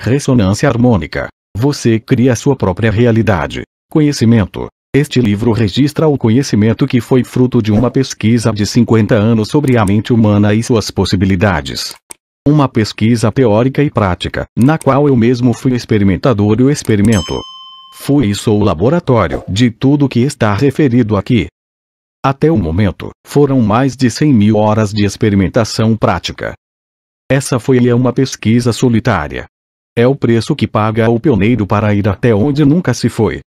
Ressonância harmônica. Você cria sua própria realidade. Conhecimento. Este livro registra o conhecimento que foi fruto de uma pesquisa de 50 anos sobre a mente humana e suas possibilidades. Uma pesquisa teórica e prática, na qual eu mesmo fui experimentador e o experimento. Fui e sou o laboratório de tudo que está referido aqui. Até o momento, foram mais de 100 mil horas de experimentação prática. Essa foi é uma pesquisa solitária, é o preço que paga o pioneiro para ir até onde nunca se foi.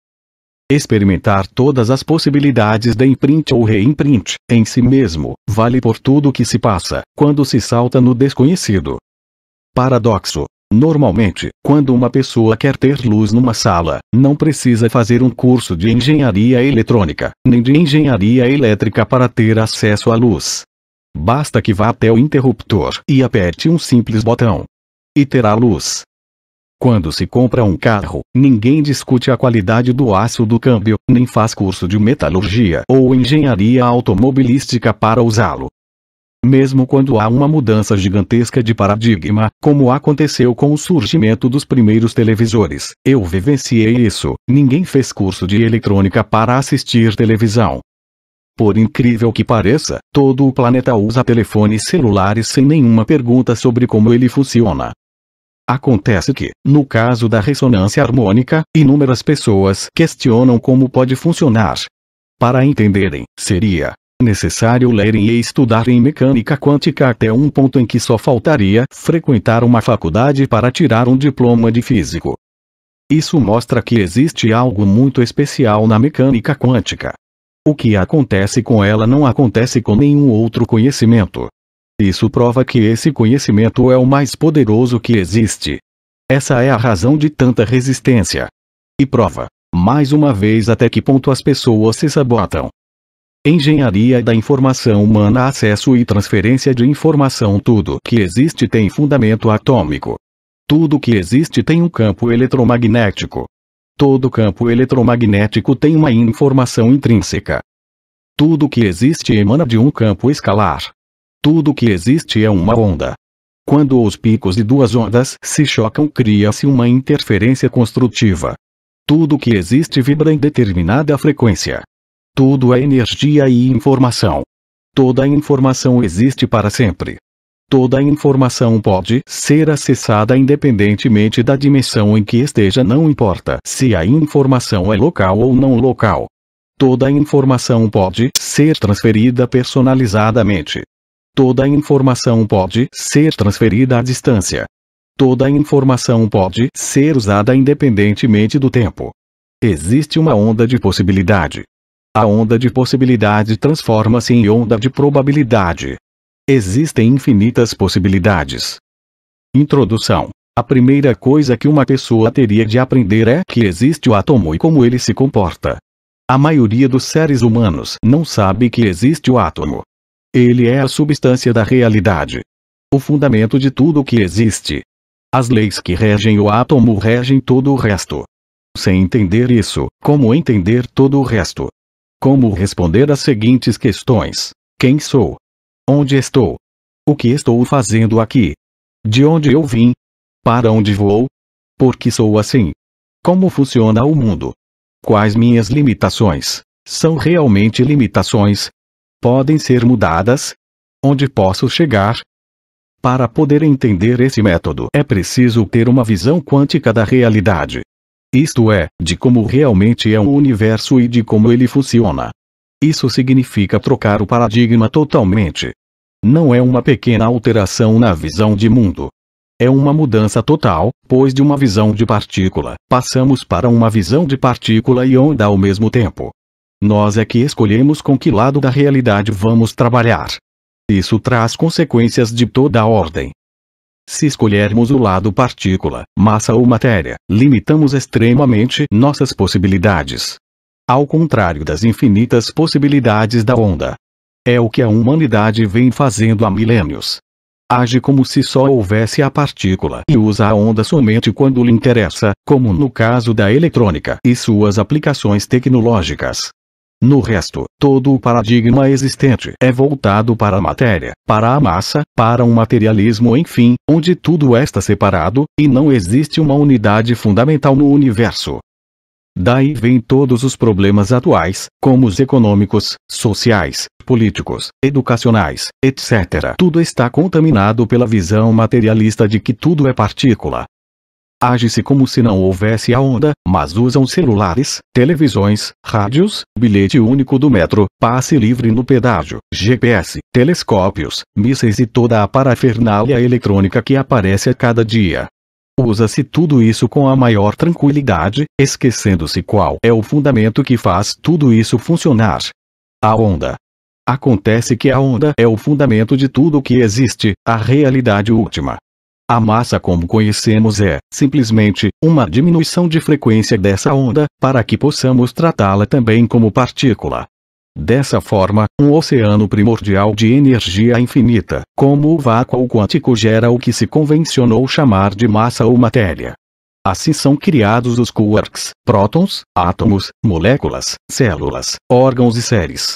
Experimentar todas as possibilidades de imprint ou reimprint, em si mesmo, vale por tudo o que se passa, quando se salta no desconhecido. Paradoxo. Normalmente, quando uma pessoa quer ter luz numa sala, não precisa fazer um curso de engenharia eletrônica, nem de engenharia elétrica para ter acesso à luz. Basta que vá até o interruptor e aperte um simples botão. E terá luz. Quando se compra um carro, ninguém discute a qualidade do aço do câmbio, nem faz curso de metalurgia ou engenharia automobilística para usá-lo. Mesmo quando há uma mudança gigantesca de paradigma, como aconteceu com o surgimento dos primeiros televisores, eu vivenciei isso, ninguém fez curso de eletrônica para assistir televisão. Por incrível que pareça, todo o planeta usa telefones celulares sem nenhuma pergunta sobre como ele funciona. Acontece que, no caso da ressonância harmônica, inúmeras pessoas questionam como pode funcionar. Para entenderem, seria necessário lerem e estudarem mecânica quântica até um ponto em que só faltaria frequentar uma faculdade para tirar um diploma de físico. Isso mostra que existe algo muito especial na mecânica quântica. O que acontece com ela não acontece com nenhum outro conhecimento. Isso prova que esse conhecimento é o mais poderoso que existe. Essa é a razão de tanta resistência. E prova, mais uma vez, até que ponto as pessoas se sabotam. Engenharia da informação humana, acesso e transferência de informação. Tudo que existe tem fundamento atômico. Tudo que existe tem um campo eletromagnético. Todo campo eletromagnético tem uma informação intrínseca. Tudo que existe emana de um campo escalar. Tudo que existe é uma onda. Quando os picos de duas ondas se chocam, cria-se uma interferência construtiva. Tudo que existe vibra em determinada frequência. Tudo é energia e informação. Toda informação existe para sempre. Toda informação pode ser acessada independentemente da dimensão em que esteja, não importa se a informação é local ou não local. Toda informação pode ser transferida personalizadamente. Toda a informação pode ser transferida à distância. Toda a informação pode ser usada independentemente do tempo. Existe uma onda de possibilidade. A onda de possibilidade transforma-se em onda de probabilidade. Existem infinitas possibilidades. Introdução. A primeira coisa que uma pessoa teria de aprender é que existe o átomo e como ele se comporta. A maioria dos seres humanos não sabe que existe o átomo, ele é a substância da realidade. O fundamento de tudo o que existe. As leis que regem o átomo regem todo o resto. Sem entender isso, como entender todo o resto? Como responder às seguintes questões: Quem sou? Onde estou? O que estou fazendo aqui? De onde eu vim? Para onde vou? Por que sou assim? Como funciona o mundo? Quais minhas limitações? São realmente limitações, podem ser mudadas? Onde posso chegar? Para poder entender esse método é preciso ter uma visão quântica da realidade. Isto é, de como realmente é o universo e de como ele funciona. Isso significa trocar o paradigma totalmente. Não é uma pequena alteração na visão de mundo. É uma mudança total, pois de uma visão de partícula, passamos para uma visão de partícula e onda ao mesmo tempo. Nós é que escolhemos com que lado da realidade vamos trabalhar. Isso traz consequências de toda a ordem. Se escolhermos o lado partícula, massa ou matéria, limitamos extremamente nossas possibilidades. Ao contrário das infinitas possibilidades da onda. É o que a humanidade vem fazendo há milênios. Age como se só houvesse a partícula e usa a onda somente quando lhe interessa, como no caso da eletrônica e suas aplicações tecnológicas. No resto, todo o paradigma existente é voltado para a matéria, para a massa, para um materialismo enfim, onde tudo está é separado, e não existe uma unidade fundamental no universo. Daí vêm todos os problemas atuais, como os econômicos, sociais, políticos, educacionais, etc. Tudo está contaminado pela visão materialista de que tudo é partícula, age-se como se não houvesse a onda, mas usam celulares, televisões, rádios, bilhete único do metro, passe livre no pedágio, GPS, telescópios, mísseis e toda a parafernália eletrônica que aparece a cada dia. Usa-se tudo isso com a maior tranquilidade, esquecendo-se qual é o fundamento que faz tudo isso funcionar. A onda. Acontece que a onda é o fundamento de tudo o que existe, a realidade última. A massa como conhecemos é, simplesmente, uma diminuição de frequência dessa onda, para que possamos tratá-la também como partícula. Dessa forma, um oceano primordial de energia infinita, como o vácuo quântico gera o que se convencionou chamar de massa ou matéria. Assim são criados os quarks, prótons, átomos, moléculas, células, órgãos e séries.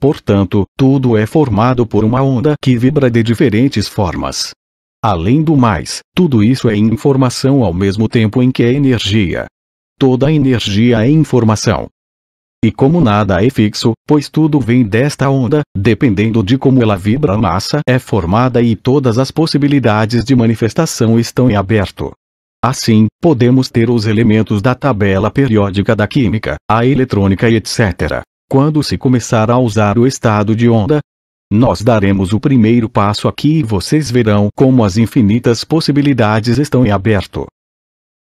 Portanto, tudo é formado por uma onda que vibra de diferentes formas. Além do mais, tudo isso é informação ao mesmo tempo em que é energia. Toda energia é informação. E como nada é fixo, pois tudo vem desta onda, dependendo de como ela vibra a massa é formada e todas as possibilidades de manifestação estão em aberto. Assim, podemos ter os elementos da tabela periódica da química, a eletrônica e etc. Quando se começar a usar o estado de onda, nós daremos o primeiro passo aqui e vocês verão como as infinitas possibilidades estão em aberto.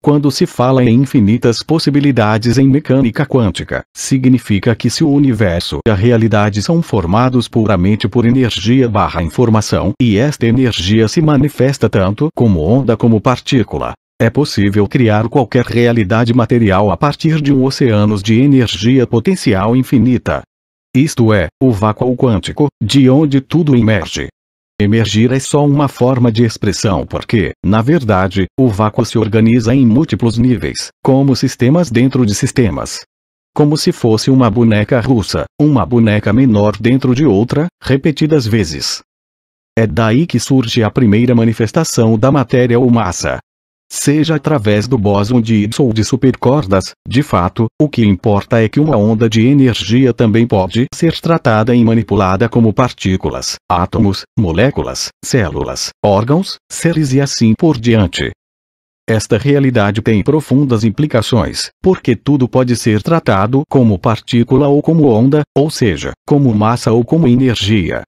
Quando se fala em infinitas possibilidades em mecânica quântica, significa que se o universo e a realidade são formados puramente por energia barra informação e esta energia se manifesta tanto como onda como partícula. É possível criar qualquer realidade material a partir de um oceano de energia potencial infinita isto é, o vácuo quântico, de onde tudo emerge. Emergir é só uma forma de expressão porque, na verdade, o vácuo se organiza em múltiplos níveis, como sistemas dentro de sistemas. Como se fosse uma boneca russa, uma boneca menor dentro de outra, repetidas vezes. É daí que surge a primeira manifestação da matéria ou massa, seja através do bóson de Higgs ou de supercordas, de fato, o que importa é que uma onda de energia também pode ser tratada e manipulada como partículas, átomos, moléculas, células, órgãos, seres e assim por diante. Esta realidade tem profundas implicações, porque tudo pode ser tratado como partícula ou como onda, ou seja, como massa ou como energia.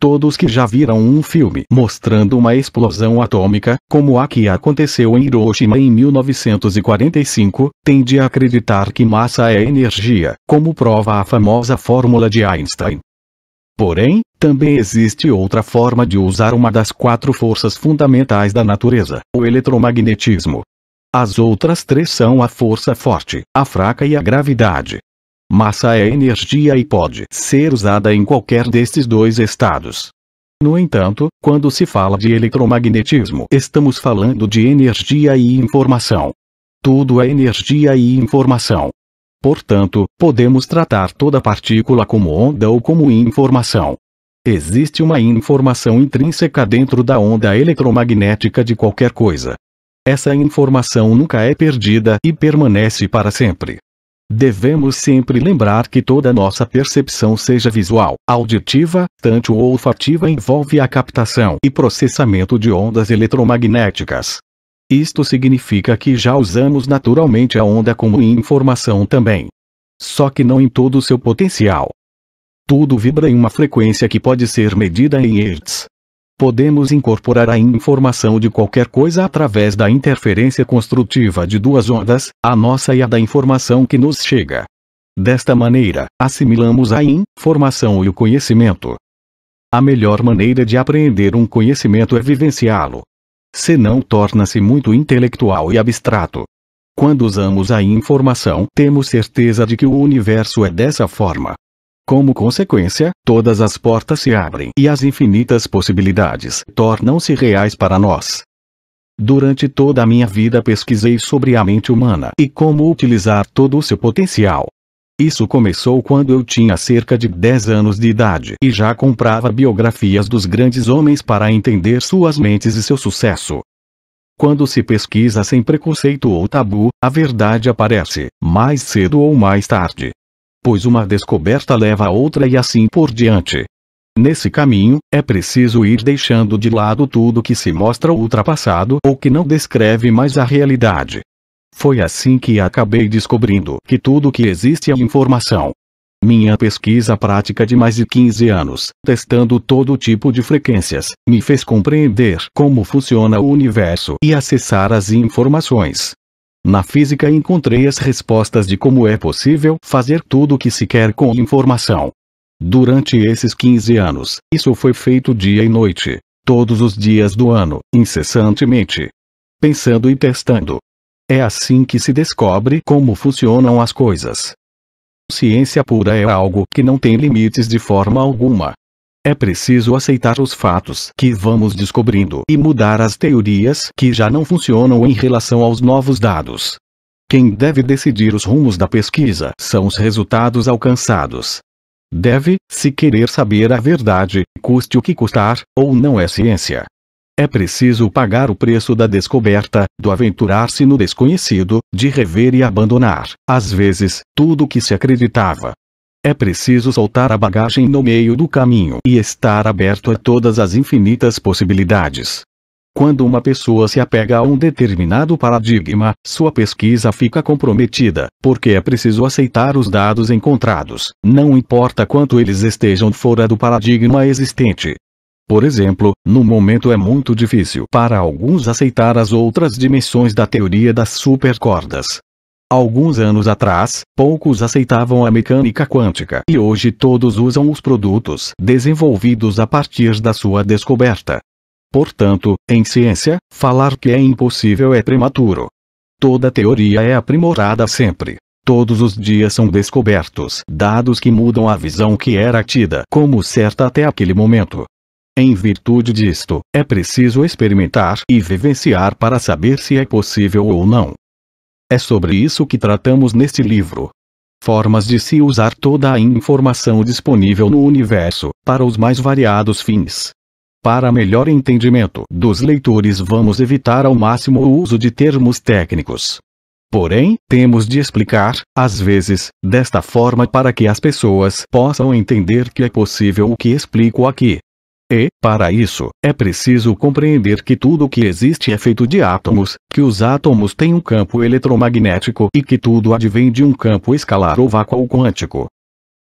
Todos que já viram um filme mostrando uma explosão atômica, como a que aconteceu em Hiroshima em 1945, tende a acreditar que massa é energia, como prova a famosa fórmula de Einstein. Porém, também existe outra forma de usar uma das quatro forças fundamentais da natureza, o eletromagnetismo. As outras três são a força forte, a fraca e a gravidade. Massa é energia e pode ser usada em qualquer destes dois estados. No entanto, quando se fala de eletromagnetismo, estamos falando de energia e informação. Tudo é energia e informação. Portanto, podemos tratar toda partícula como onda ou como informação. Existe uma informação intrínseca dentro da onda eletromagnética de qualquer coisa. Essa informação nunca é perdida e permanece para sempre. Devemos sempre lembrar que toda nossa percepção seja visual, auditiva, tanto ou olfativa envolve a captação e processamento de ondas eletromagnéticas. Isto significa que já usamos naturalmente a onda como informação também. Só que não em todo o seu potencial. Tudo vibra em uma frequência que pode ser medida em hertz, podemos incorporar a informação de qualquer coisa através da interferência construtiva de duas ondas, a nossa e a da informação que nos chega. Desta maneira, assimilamos a informação e o conhecimento. A melhor maneira de apreender um conhecimento é vivenciá-lo. Senão torna-se muito intelectual e abstrato. Quando usamos a informação, temos certeza de que o universo é dessa forma. Como consequência, todas as portas se abrem e as infinitas possibilidades tornam-se reais para nós. Durante toda a minha vida pesquisei sobre a mente humana e como utilizar todo o seu potencial. Isso começou quando eu tinha cerca de 10 anos de idade e já comprava biografias dos grandes homens para entender suas mentes e seu sucesso. Quando se pesquisa sem preconceito ou tabu, a verdade aparece, mais cedo ou mais tarde, pois uma descoberta leva a outra e assim por diante. Nesse caminho, é preciso ir deixando de lado tudo que se mostra ultrapassado ou que não descreve mais a realidade. Foi assim que acabei descobrindo que tudo que existe é informação. Minha pesquisa prática de mais de 15 anos, testando todo tipo de frequências, me fez compreender como funciona o universo e acessar as informações, na física encontrei as respostas de como é possível fazer tudo o que se quer com informação. Durante esses 15 anos, isso foi feito dia e noite, todos os dias do ano, incessantemente. Pensando e testando. É assim que se descobre como funcionam as coisas. Ciência pura é algo que não tem limites de forma alguma. É preciso aceitar os fatos que vamos descobrindo e mudar as teorias que já não funcionam em relação aos novos dados. Quem deve decidir os rumos da pesquisa são os resultados alcançados. Deve, se querer saber a verdade, custe o que custar, ou não é ciência. É preciso pagar o preço da descoberta, do aventurar-se no desconhecido, de rever e abandonar, às vezes, tudo o que se acreditava, é preciso soltar a bagagem no meio do caminho e estar aberto a todas as infinitas possibilidades. Quando uma pessoa se apega a um determinado paradigma, sua pesquisa fica comprometida, porque é preciso aceitar os dados encontrados, não importa quanto eles estejam fora do paradigma existente. Por exemplo, no momento é muito difícil para alguns aceitar as outras dimensões da teoria das supercordas, Alguns anos atrás, poucos aceitavam a mecânica quântica e hoje todos usam os produtos desenvolvidos a partir da sua descoberta. Portanto, em ciência, falar que é impossível é prematuro. Toda teoria é aprimorada sempre. Todos os dias são descobertos dados que mudam a visão que era tida como certa até aquele momento. Em virtude disto, é preciso experimentar e vivenciar para saber se é possível ou não. É sobre isso que tratamos neste livro. Formas de se usar toda a informação disponível no universo, para os mais variados fins. Para melhor entendimento dos leitores, vamos evitar ao máximo o uso de termos técnicos. Porém, temos de explicar, às vezes, desta forma para que as pessoas possam entender que é possível o que explico aqui. E, para isso, é preciso compreender que tudo o que existe é feito de átomos, que os átomos têm um campo eletromagnético e que tudo advém de um campo escalar ou vácuo quântico.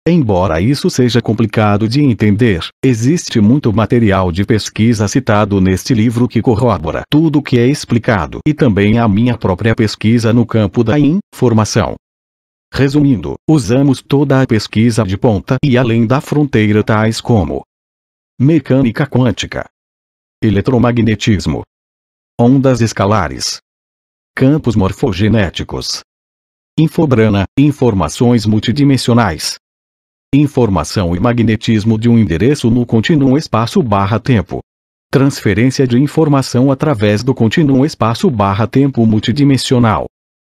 Embora isso seja complicado de entender, existe muito material de pesquisa citado neste livro que corrobora tudo o que é explicado e também a minha própria pesquisa no campo da informação. Resumindo, usamos toda a pesquisa de ponta e além da fronteira tais como Mecânica quântica. Eletromagnetismo. Ondas escalares. Campos morfogenéticos. Infobrana, informações multidimensionais. Informação e magnetismo de um endereço no contínuo espaço-barra-tempo. Transferência de informação através do contínuo espaço-barra-tempo multidimensional.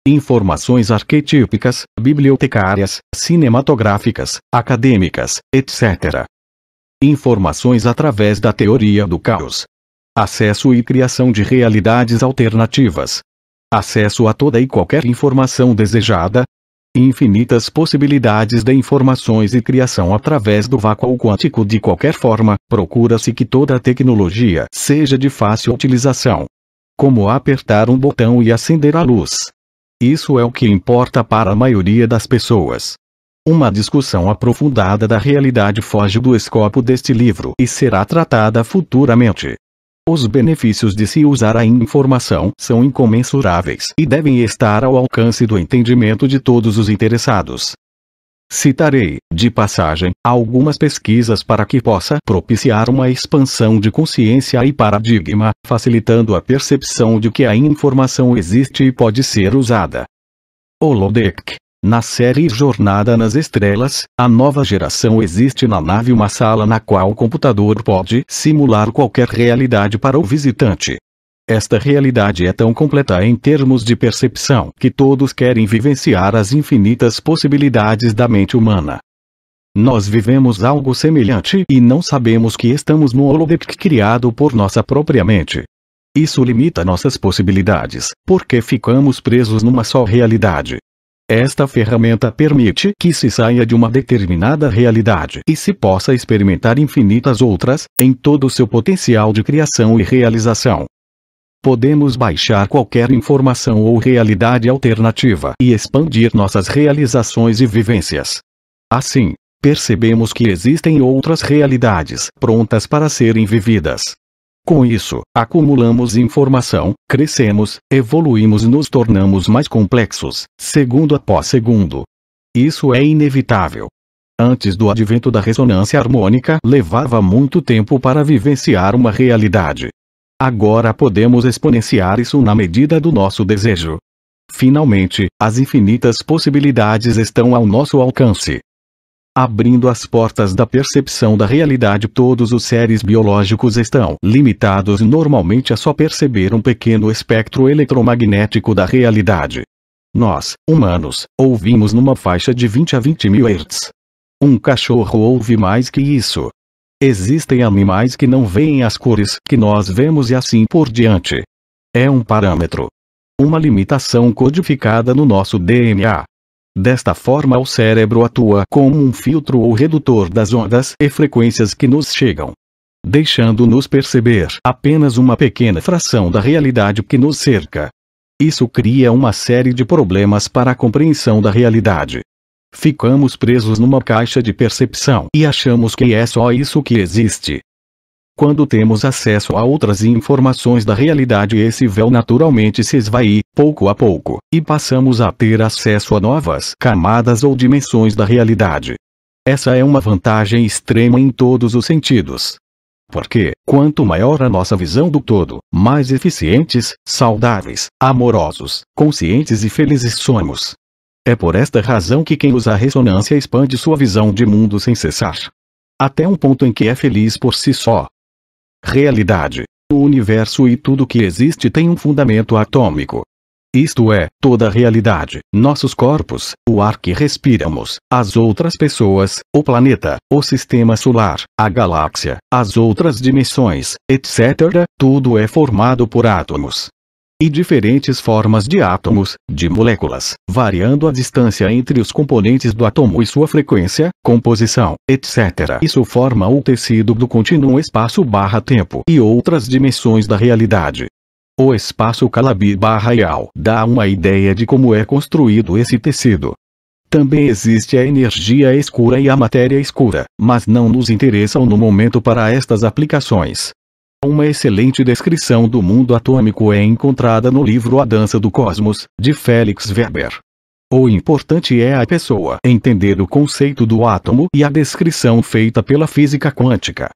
Informações arquetípicas, bibliotecárias, cinematográficas, acadêmicas, etc informações através da teoria do caos. Acesso e criação de realidades alternativas. Acesso a toda e qualquer informação desejada. Infinitas possibilidades de informações e criação através do vácuo quântico. De qualquer forma, procura-se que toda a tecnologia seja de fácil utilização. Como apertar um botão e acender a luz. Isso é o que importa para a maioria das pessoas. Uma discussão aprofundada da realidade foge do escopo deste livro e será tratada futuramente. Os benefícios de se usar a informação são incomensuráveis e devem estar ao alcance do entendimento de todos os interessados. Citarei, de passagem, algumas pesquisas para que possa propiciar uma expansão de consciência e paradigma, facilitando a percepção de que a informação existe e pode ser usada. Holodeck na série Jornada nas Estrelas, a nova geração existe na nave uma sala na qual o computador pode simular qualquer realidade para o visitante. Esta realidade é tão completa em termos de percepção que todos querem vivenciar as infinitas possibilidades da mente humana. Nós vivemos algo semelhante e não sabemos que estamos no holodeck criado por nossa própria mente. Isso limita nossas possibilidades, porque ficamos presos numa só realidade. Esta ferramenta permite que se saia de uma determinada realidade e se possa experimentar infinitas outras, em todo o seu potencial de criação e realização. Podemos baixar qualquer informação ou realidade alternativa e expandir nossas realizações e vivências. Assim, percebemos que existem outras realidades prontas para serem vividas. Com isso, acumulamos informação, crescemos, evoluímos e nos tornamos mais complexos, segundo após segundo. Isso é inevitável. Antes do advento da ressonância harmônica, levava muito tempo para vivenciar uma realidade. Agora podemos exponenciar isso na medida do nosso desejo. Finalmente, as infinitas possibilidades estão ao nosso alcance abrindo as portas da percepção da realidade. Todos os seres biológicos estão limitados normalmente a só perceber um pequeno espectro eletromagnético da realidade. Nós, humanos, ouvimos numa faixa de 20 a 20 mil hertz. Um cachorro ouve mais que isso. Existem animais que não veem as cores que nós vemos e assim por diante. É um parâmetro. Uma limitação codificada no nosso DNA. Desta forma o cérebro atua como um filtro ou redutor das ondas e frequências que nos chegam, deixando-nos perceber apenas uma pequena fração da realidade que nos cerca. Isso cria uma série de problemas para a compreensão da realidade. Ficamos presos numa caixa de percepção e achamos que é só isso que existe. Quando temos acesso a outras informações da realidade esse véu naturalmente se esvai, pouco a pouco, e passamos a ter acesso a novas camadas ou dimensões da realidade. Essa é uma vantagem extrema em todos os sentidos. Porque, quanto maior a nossa visão do todo, mais eficientes, saudáveis, amorosos, conscientes e felizes somos. É por esta razão que quem usa a ressonância expande sua visão de mundo sem cessar. Até um ponto em que é feliz por si só, realidade, o universo e tudo que existe tem um fundamento atômico. Isto é, toda a realidade, nossos corpos, o ar que respiramos, as outras pessoas, o planeta, o sistema solar, a galáxia, as outras dimensões, etc., tudo é formado por átomos e diferentes formas de átomos, de moléculas, variando a distância entre os componentes do átomo e sua frequência, composição, etc. Isso forma o tecido do contínuo espaço-tempo e outras dimensões da realidade. O espaço Calabi-Real dá uma ideia de como é construído esse tecido. Também existe a energia escura e a matéria escura, mas não nos interessam no momento para estas aplicações. Uma excelente descrição do mundo atômico é encontrada no livro A Dança do Cosmos, de Félix Weber. O importante é a pessoa entender o conceito do átomo e a descrição feita pela física quântica.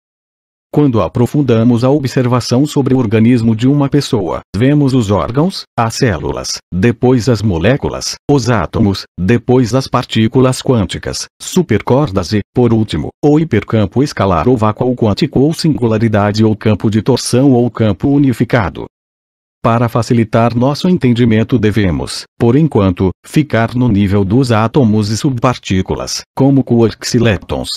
Quando aprofundamos a observação sobre o organismo de uma pessoa, vemos os órgãos, as células, depois as moléculas, os átomos, depois as partículas quânticas, supercordas e, por último, o hipercampo escalar ou vácuo quântico ou singularidade ou campo de torção ou campo unificado. Para facilitar nosso entendimento devemos, por enquanto, ficar no nível dos átomos e subpartículas, como quarks e leptons,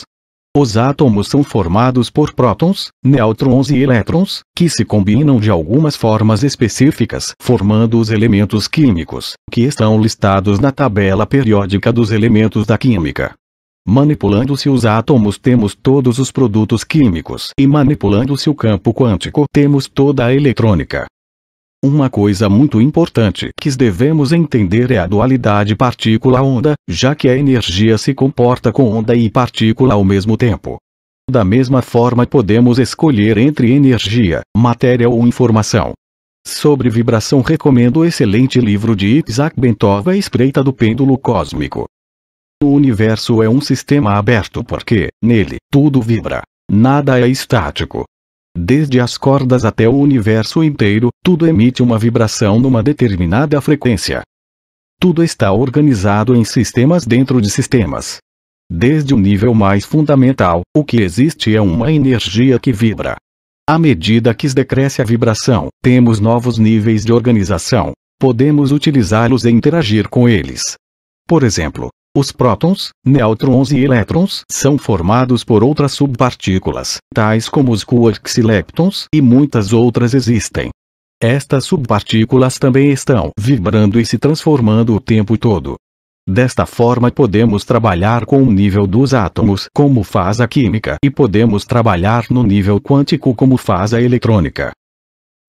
os átomos são formados por prótons, nêutrons e elétrons, que se combinam de algumas formas específicas formando os elementos químicos, que estão listados na tabela periódica dos elementos da química. Manipulando-se os átomos temos todos os produtos químicos e manipulando-se o campo quântico temos toda a eletrônica. Uma coisa muito importante que devemos entender é a dualidade partícula-onda, já que a energia se comporta com onda e partícula ao mesmo tempo. Da mesma forma podemos escolher entre energia, matéria ou informação. Sobre vibração recomendo o excelente livro de Isaac Bentov A Espreita do Pêndulo Cósmico. O universo é um sistema aberto porque, nele, tudo vibra. Nada é estático. Desde as cordas até o universo inteiro, tudo emite uma vibração numa determinada frequência. Tudo está organizado em sistemas dentro de sistemas. Desde o nível mais fundamental, o que existe é uma energia que vibra. À medida que decresce a vibração, temos novos níveis de organização. Podemos utilizá-los e interagir com eles. Por exemplo, os prótons, nêutrons e elétrons são formados por outras subpartículas, tais como os quarks e leptons e muitas outras existem. Estas subpartículas também estão vibrando e se transformando o tempo todo. Desta forma podemos trabalhar com o nível dos átomos como faz a química e podemos trabalhar no nível quântico como faz a eletrônica.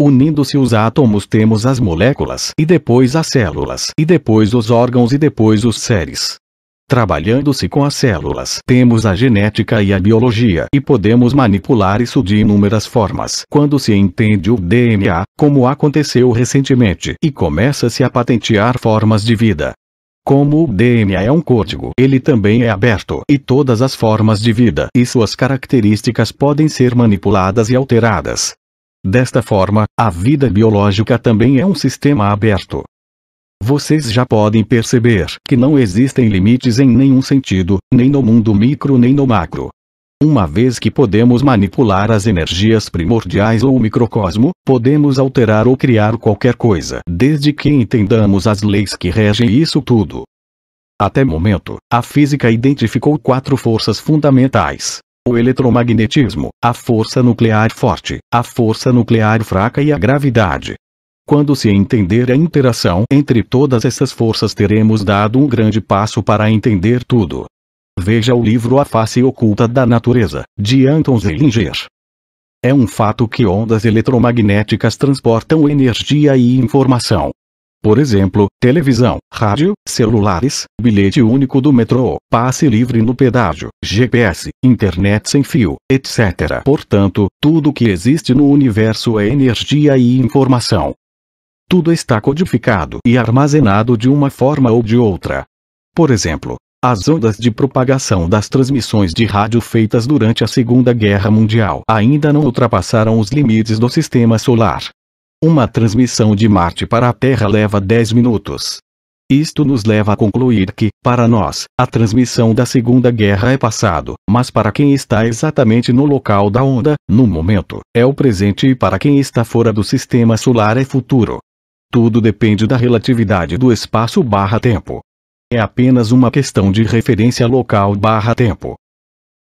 Unindo-se os átomos temos as moléculas e depois as células e depois os órgãos e depois os seres. Trabalhando-se com as células, temos a genética e a biologia e podemos manipular isso de inúmeras formas. Quando se entende o DNA, como aconteceu recentemente, e começa-se a patentear formas de vida. Como o DNA é um código, ele também é aberto, e todas as formas de vida e suas características podem ser manipuladas e alteradas. Desta forma, a vida biológica também é um sistema aberto. Vocês já podem perceber que não existem limites em nenhum sentido, nem no mundo micro nem no macro. Uma vez que podemos manipular as energias primordiais ou o microcosmo, podemos alterar ou criar qualquer coisa, desde que entendamos as leis que regem isso tudo. Até momento, a física identificou quatro forças fundamentais: o eletromagnetismo, a força nuclear forte, a força nuclear fraca e a gravidade. Quando se entender a interação entre todas essas forças teremos dado um grande passo para entender tudo. Veja o livro A Face Oculta da Natureza, de Anton Zeilinger. É um fato que ondas eletromagnéticas transportam energia e informação. Por exemplo, televisão, rádio, celulares, bilhete único do metrô, passe livre no pedágio, GPS, internet sem fio, etc. Portanto, tudo que existe no universo é energia e informação. Tudo está codificado e armazenado de uma forma ou de outra. Por exemplo, as ondas de propagação das transmissões de rádio feitas durante a Segunda Guerra Mundial ainda não ultrapassaram os limites do sistema solar. Uma transmissão de Marte para a Terra leva 10 minutos. Isto nos leva a concluir que, para nós, a transmissão da Segunda Guerra é passado, mas para quem está exatamente no local da onda, no momento, é o presente e para quem está fora do sistema solar é futuro. Tudo depende da relatividade do espaço-tempo. É apenas uma questão de referência local-tempo.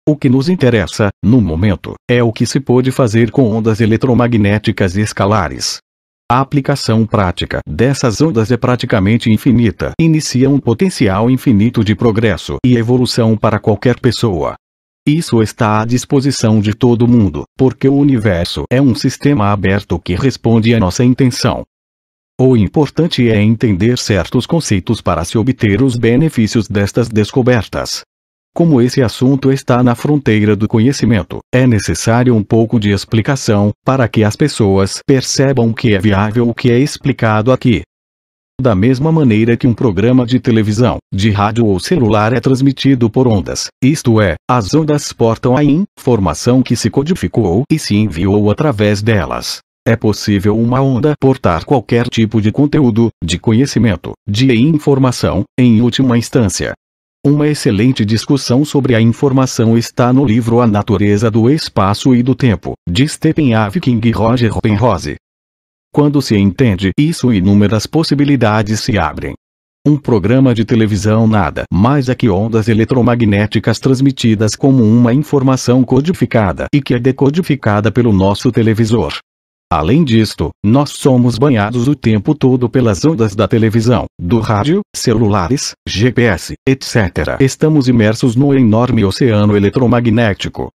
O que nos interessa, no momento, é o que se pode fazer com ondas eletromagnéticas escalares. A aplicação prática dessas ondas é praticamente infinita. Inicia um potencial infinito de progresso e evolução para qualquer pessoa. Isso está à disposição de todo mundo, porque o universo é um sistema aberto que responde à nossa intenção. O importante é entender certos conceitos para se obter os benefícios destas descobertas. Como esse assunto está na fronteira do conhecimento, é necessário um pouco de explicação, para que as pessoas percebam que é viável o que é explicado aqui. Da mesma maneira que um programa de televisão, de rádio ou celular é transmitido por ondas, isto é, as ondas portam a informação que se codificou e se enviou através delas é possível uma onda portar qualquer tipo de conteúdo, de conhecimento, de informação, em última instância. Uma excelente discussão sobre a informação está no livro A Natureza do Espaço e do Tempo, de Stephen Hawking e Roger Penrose. Quando se entende isso inúmeras possibilidades se abrem. Um programa de televisão nada mais é que ondas eletromagnéticas transmitidas como uma informação codificada e que é decodificada pelo nosso televisor. Além disto, nós somos banhados o tempo todo pelas ondas da televisão, do rádio, celulares, GPS, etc. Estamos imersos no enorme oceano eletromagnético,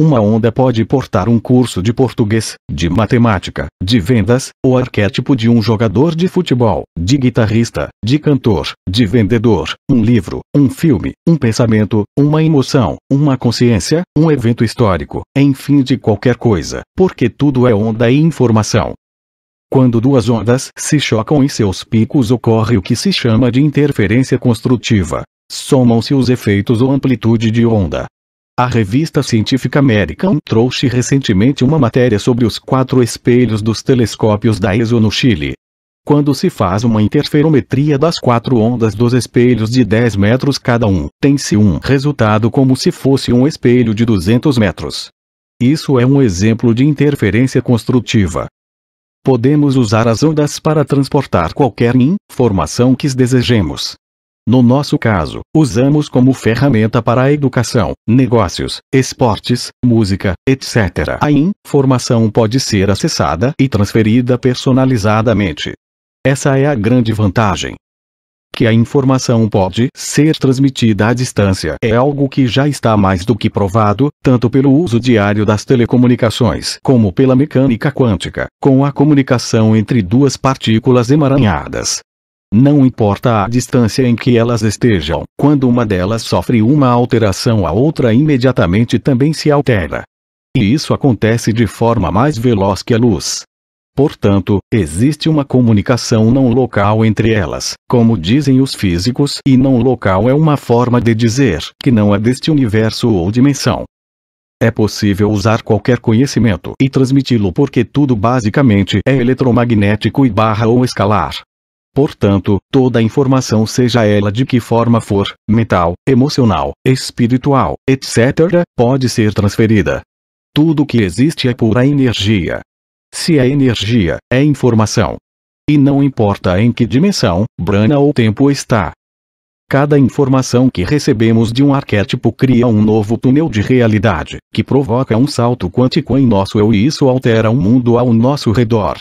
uma onda pode portar um curso de português, de matemática, de vendas, o arquétipo de um jogador de futebol, de guitarrista, de cantor, de vendedor, um livro, um filme, um pensamento, uma emoção, uma consciência, um evento histórico, enfim de qualquer coisa, porque tudo é onda e informação. Quando duas ondas se chocam em seus picos ocorre o que se chama de interferência construtiva. Somam-se os efeitos ou amplitude de onda, a revista científica American trouxe recentemente uma matéria sobre os quatro espelhos dos telescópios da ESO no Chile. Quando se faz uma interferometria das quatro ondas dos espelhos de 10 metros cada um, tem-se um resultado como se fosse um espelho de 200 metros. Isso é um exemplo de interferência construtiva. Podemos usar as ondas para transportar qualquer informação que desejemos. No nosso caso, usamos como ferramenta para a educação, negócios, esportes, música, etc. A informação pode ser acessada e transferida personalizadamente. Essa é a grande vantagem. Que a informação pode ser transmitida à distância é algo que já está mais do que provado, tanto pelo uso diário das telecomunicações como pela mecânica quântica, com a comunicação entre duas partículas emaranhadas. Não importa a distância em que elas estejam, quando uma delas sofre uma alteração a outra imediatamente também se altera. E isso acontece de forma mais veloz que a luz. Portanto, existe uma comunicação não local entre elas, como dizem os físicos, e não local é uma forma de dizer que não é deste universo ou dimensão. É possível usar qualquer conhecimento e transmiti-lo porque tudo basicamente é eletromagnético e barra ou escalar. Portanto, toda informação seja ela de que forma for, mental, emocional, espiritual, etc., pode ser transferida. Tudo que existe é pura energia. Se é energia, é informação. E não importa em que dimensão, brana ou tempo está. Cada informação que recebemos de um arquétipo cria um novo túnel de realidade, que provoca um salto quântico em nosso eu e isso altera o mundo ao nosso redor.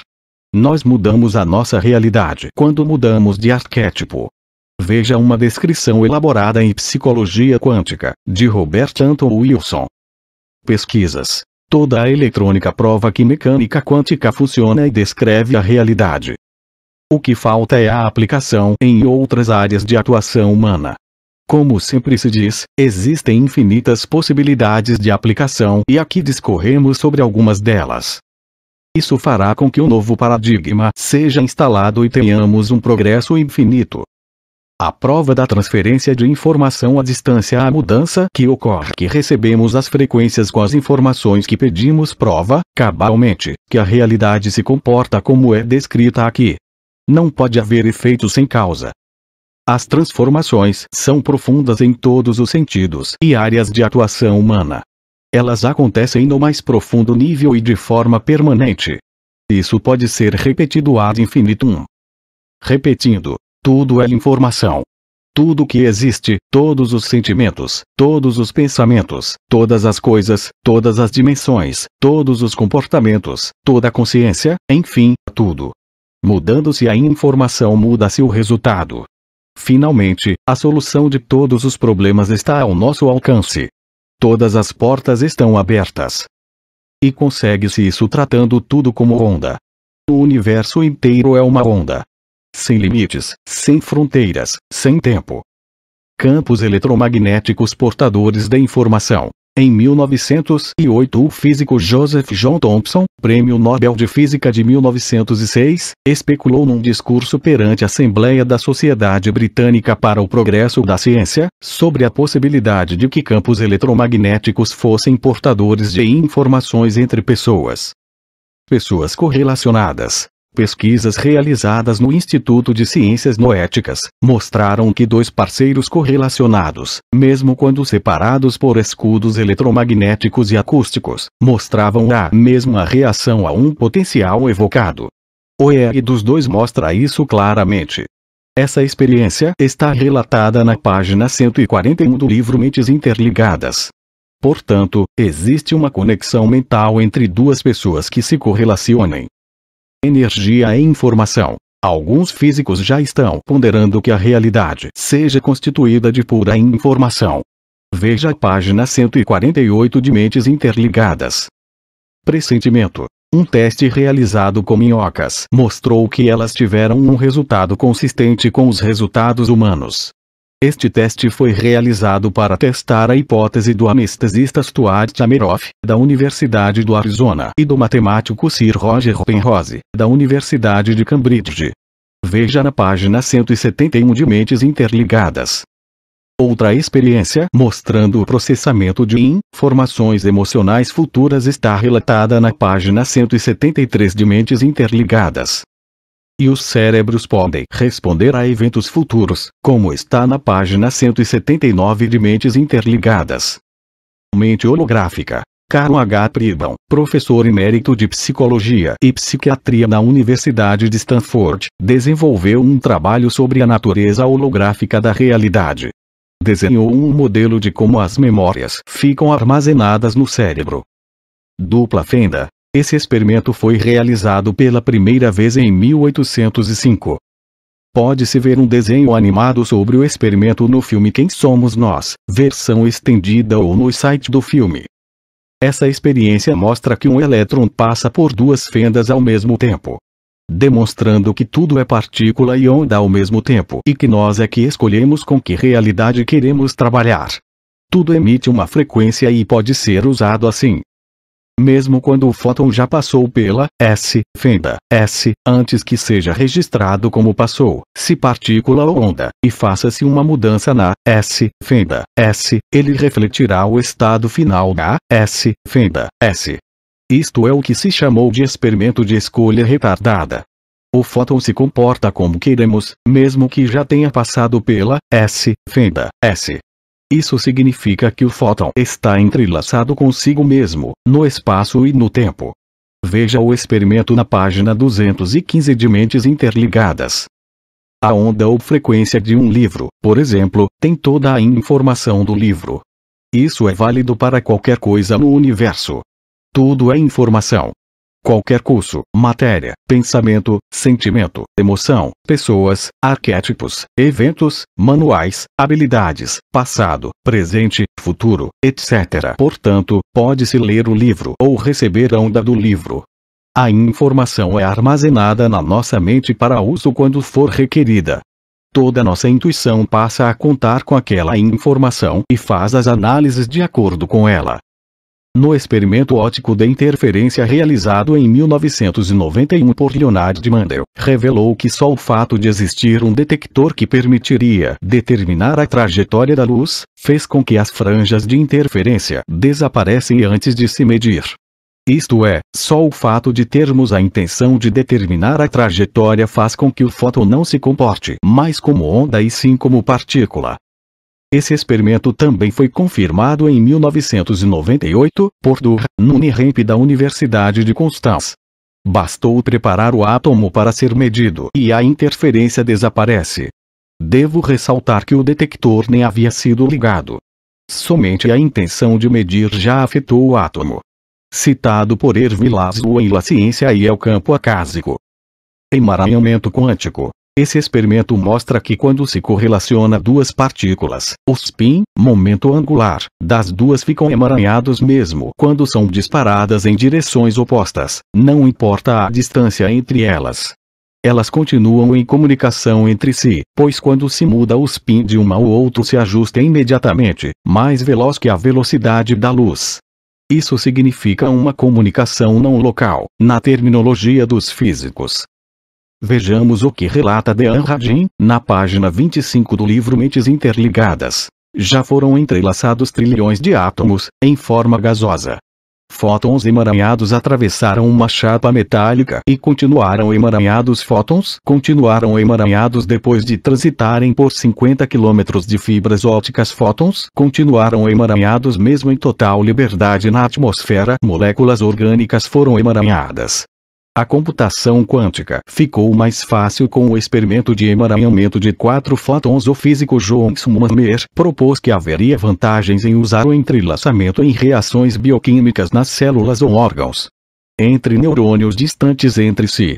Nós mudamos a nossa realidade quando mudamos de arquétipo. Veja uma descrição elaborada em Psicologia Quântica, de Robert Anton Wilson. Pesquisas. Toda a eletrônica prova que mecânica quântica funciona e descreve a realidade. O que falta é a aplicação em outras áreas de atuação humana. Como sempre se diz, existem infinitas possibilidades de aplicação e aqui discorremos sobre algumas delas. Isso fará com que o um novo paradigma seja instalado e tenhamos um progresso infinito. A prova da transferência de informação à distância à mudança que ocorre que recebemos as frequências com as informações que pedimos prova, cabalmente, que a realidade se comporta como é descrita aqui. Não pode haver efeito sem causa. As transformações são profundas em todos os sentidos e áreas de atuação humana. Elas acontecem no mais profundo nível e de forma permanente. Isso pode ser repetido ad infinitum. Repetindo, tudo é informação. Tudo que existe, todos os sentimentos, todos os pensamentos, todas as coisas, todas as dimensões, todos os comportamentos, toda a consciência, enfim, tudo. Mudando-se a informação, muda-se o resultado. Finalmente, a solução de todos os problemas está ao nosso alcance. Todas as portas estão abertas. E consegue-se isso tratando tudo como onda. O universo inteiro é uma onda. Sem limites, sem fronteiras, sem tempo. Campos eletromagnéticos portadores da informação, em 1908 o físico Joseph John Thomson, prêmio Nobel de Física de 1906, especulou num discurso perante a Assembleia da Sociedade Britânica para o Progresso da Ciência, sobre a possibilidade de que campos eletromagnéticos fossem portadores de informações entre pessoas. Pessoas correlacionadas, Pesquisas realizadas no Instituto de Ciências Noéticas mostraram que dois parceiros correlacionados, mesmo quando separados por escudos eletromagnéticos e acústicos, mostravam a mesma reação a um potencial evocado. O ER dos dois mostra isso claramente. Essa experiência está relatada na página 141 do livro Mentes Interligadas. Portanto, existe uma conexão mental entre duas pessoas que se correlacionem energia e informação. Alguns físicos já estão ponderando que a realidade seja constituída de pura informação. Veja a página 148 de Mentes Interligadas. Pressentimento. Um teste realizado com minhocas mostrou que elas tiveram um resultado consistente com os resultados humanos. Este teste foi realizado para testar a hipótese do anestesista Stuart Tamiroff, da Universidade do Arizona, e do matemático Sir Roger Penrose, da Universidade de Cambridge. Veja na página 171 de Mentes Interligadas. Outra experiência mostrando o processamento de informações emocionais futuras está relatada na página 173 de Mentes Interligadas e os cérebros podem responder a eventos futuros, como está na página 179 de Mentes Interligadas. Mente holográfica. Carlo H. Pribon, professor emérito de Psicologia e Psiquiatria na Universidade de Stanford, desenvolveu um trabalho sobre a natureza holográfica da realidade. Desenhou um modelo de como as memórias ficam armazenadas no cérebro. Dupla fenda, esse experimento foi realizado pela primeira vez em 1805. Pode-se ver um desenho animado sobre o experimento no filme Quem Somos Nós, versão estendida ou no site do filme. Essa experiência mostra que um elétron passa por duas fendas ao mesmo tempo, demonstrando que tudo é partícula e onda ao mesmo tempo e que nós é que escolhemos com que realidade queremos trabalhar. Tudo emite uma frequência e pode ser usado assim, mesmo quando o fóton já passou pela S fenda S antes que seja registrado como passou, se partícula ou onda, e faça-se uma mudança na S fenda S, ele refletirá o estado final na S fenda S. Isto é o que se chamou de experimento de escolha retardada. O fóton se comporta como queremos, mesmo que já tenha passado pela S fenda S. Isso significa que o fóton está entrelaçado consigo mesmo, no espaço e no tempo. Veja o experimento na página 215 de Mentes Interligadas. A onda ou frequência de um livro, por exemplo, tem toda a informação do livro. Isso é válido para qualquer coisa no universo. Tudo é informação. Qualquer curso, matéria, pensamento, sentimento, emoção, pessoas, arquétipos, eventos, manuais, habilidades, passado, presente, futuro, etc. Portanto, pode-se ler o livro ou receber a onda do livro. A informação é armazenada na nossa mente para uso quando for requerida. Toda nossa intuição passa a contar com aquela informação e faz as análises de acordo com ela. No experimento óptico de interferência realizado em 1991 por Leonard Mandel, revelou que só o fato de existir um detector que permitiria determinar a trajetória da luz, fez com que as franjas de interferência desaparecem antes de se medir. Isto é, só o fato de termos a intenção de determinar a trajetória faz com que o fóton não se comporte mais como onda e sim como partícula, esse experimento também foi confirmado em 1998 por Durr-Nunne Remp da Universidade de Constance. Bastou preparar o átomo para ser medido e a interferência desaparece. Devo ressaltar que o detector nem havia sido ligado. Somente a intenção de medir já afetou o átomo. Citado por Erwin Laszlo em La Ciência e ao Campo Acásico. Emaranhamento quântico. Esse experimento mostra que quando se correlaciona duas partículas, os spin, momento angular, das duas ficam emaranhados mesmo quando são disparadas em direções opostas, não importa a distância entre elas. Elas continuam em comunicação entre si, pois quando se muda o spin de uma, ao outro se ajusta imediatamente, mais veloz que a velocidade da luz. Isso significa uma comunicação não local, na terminologia dos físicos, Vejamos o que relata Dean Radin, na página 25 do livro Mentes Interligadas. Já foram entrelaçados trilhões de átomos, em forma gasosa. Fótons emaranhados atravessaram uma chapa metálica e continuaram emaranhados. Fótons continuaram emaranhados depois de transitarem por 50 km de fibras ópticas. Fótons continuaram emaranhados mesmo em total liberdade na atmosfera. Moléculas orgânicas foram emaranhadas, a computação quântica ficou mais fácil com o experimento de emaranhamento de quatro fótons. O físico John Summer propôs que haveria vantagens em usar o entrelaçamento em reações bioquímicas nas células ou órgãos. Entre neurônios distantes entre si.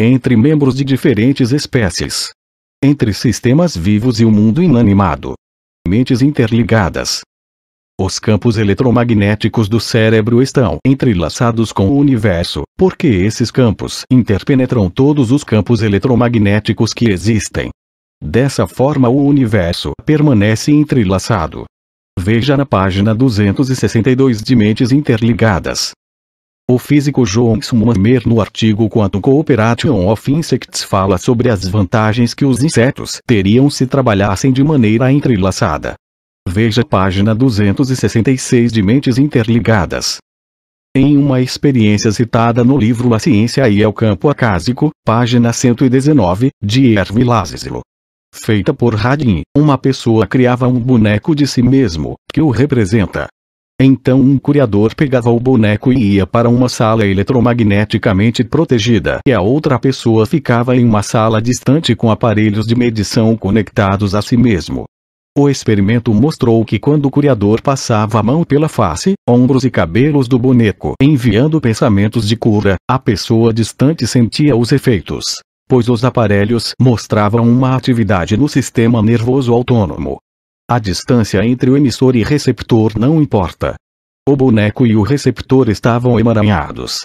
Entre membros de diferentes espécies. Entre sistemas vivos e o mundo inanimado. Mentes interligadas. Os campos eletromagnéticos do cérebro estão entrelaçados com o universo, porque esses campos interpenetram todos os campos eletromagnéticos que existem. Dessa forma o universo permanece entrelaçado. Veja na página 262 de Mentes Interligadas. O físico John Summer no artigo Quantum Cooperation of Insects fala sobre as vantagens que os insetos teriam se trabalhassem de maneira entrelaçada. Veja página 266 de Mentes Interligadas. Em uma experiência citada no livro A Ciência e o Campo Acásico, página 119, de Erwin Lázaro. Feita por Radin, uma pessoa criava um boneco de si mesmo, que o representa. Então um curador pegava o boneco e ia para uma sala eletromagneticamente protegida e a outra pessoa ficava em uma sala distante com aparelhos de medição conectados a si mesmo. O experimento mostrou que quando o curador passava a mão pela face, ombros e cabelos do boneco enviando pensamentos de cura, a pessoa distante sentia os efeitos, pois os aparelhos mostravam uma atividade no sistema nervoso autônomo. A distância entre o emissor e receptor não importa. O boneco e o receptor estavam emaranhados,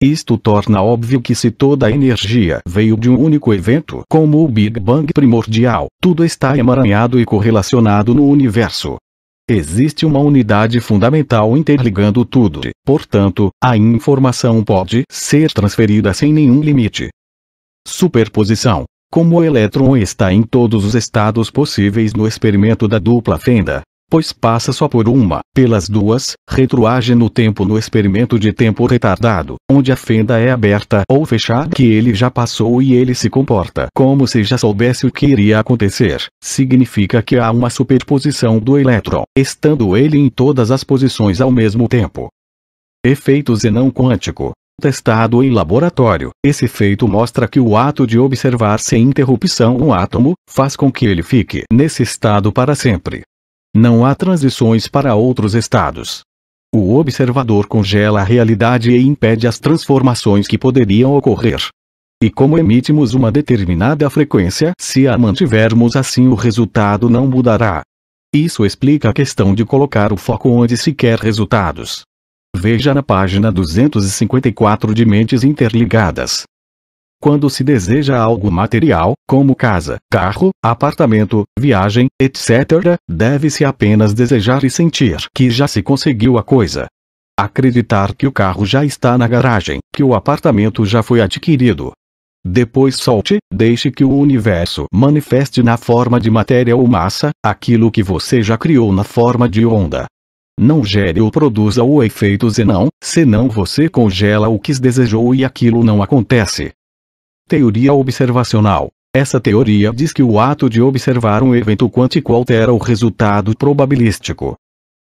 isto torna óbvio que se toda a energia veio de um único evento, como o Big Bang primordial, tudo está emaranhado e correlacionado no universo. Existe uma unidade fundamental interligando tudo, portanto, a informação pode ser transferida sem nenhum limite. Superposição. Como o elétron está em todos os estados possíveis no experimento da dupla fenda, pois passa só por uma. Pelas duas, retroage no tempo no experimento de tempo retardado, onde a fenda é aberta ou fechada que ele já passou e ele se comporta como se já soubesse o que iria acontecer. Significa que há uma superposição do elétron, estando ele em todas as posições ao mesmo tempo. Efeito Zenão quântico testado em laboratório. Esse efeito mostra que o ato de observar sem interrupção um átomo faz com que ele fique nesse estado para sempre. Não há transições para outros estados. O observador congela a realidade e impede as transformações que poderiam ocorrer. E como emitimos uma determinada frequência, se a mantivermos assim o resultado não mudará. Isso explica a questão de colocar o foco onde se quer resultados. Veja na página 254 de Mentes Interligadas. Quando se deseja algo material, como casa, carro, apartamento, viagem, etc., deve-se apenas desejar e sentir que já se conseguiu a coisa. Acreditar que o carro já está na garagem, que o apartamento já foi adquirido, depois solte, deixe que o universo manifeste na forma de matéria ou massa aquilo que você já criou na forma de onda. Não gere ou produza o efeito senão, senão você congela o que desejou e aquilo não acontece. Teoria observacional. Essa teoria diz que o ato de observar um evento quântico altera o resultado probabilístico.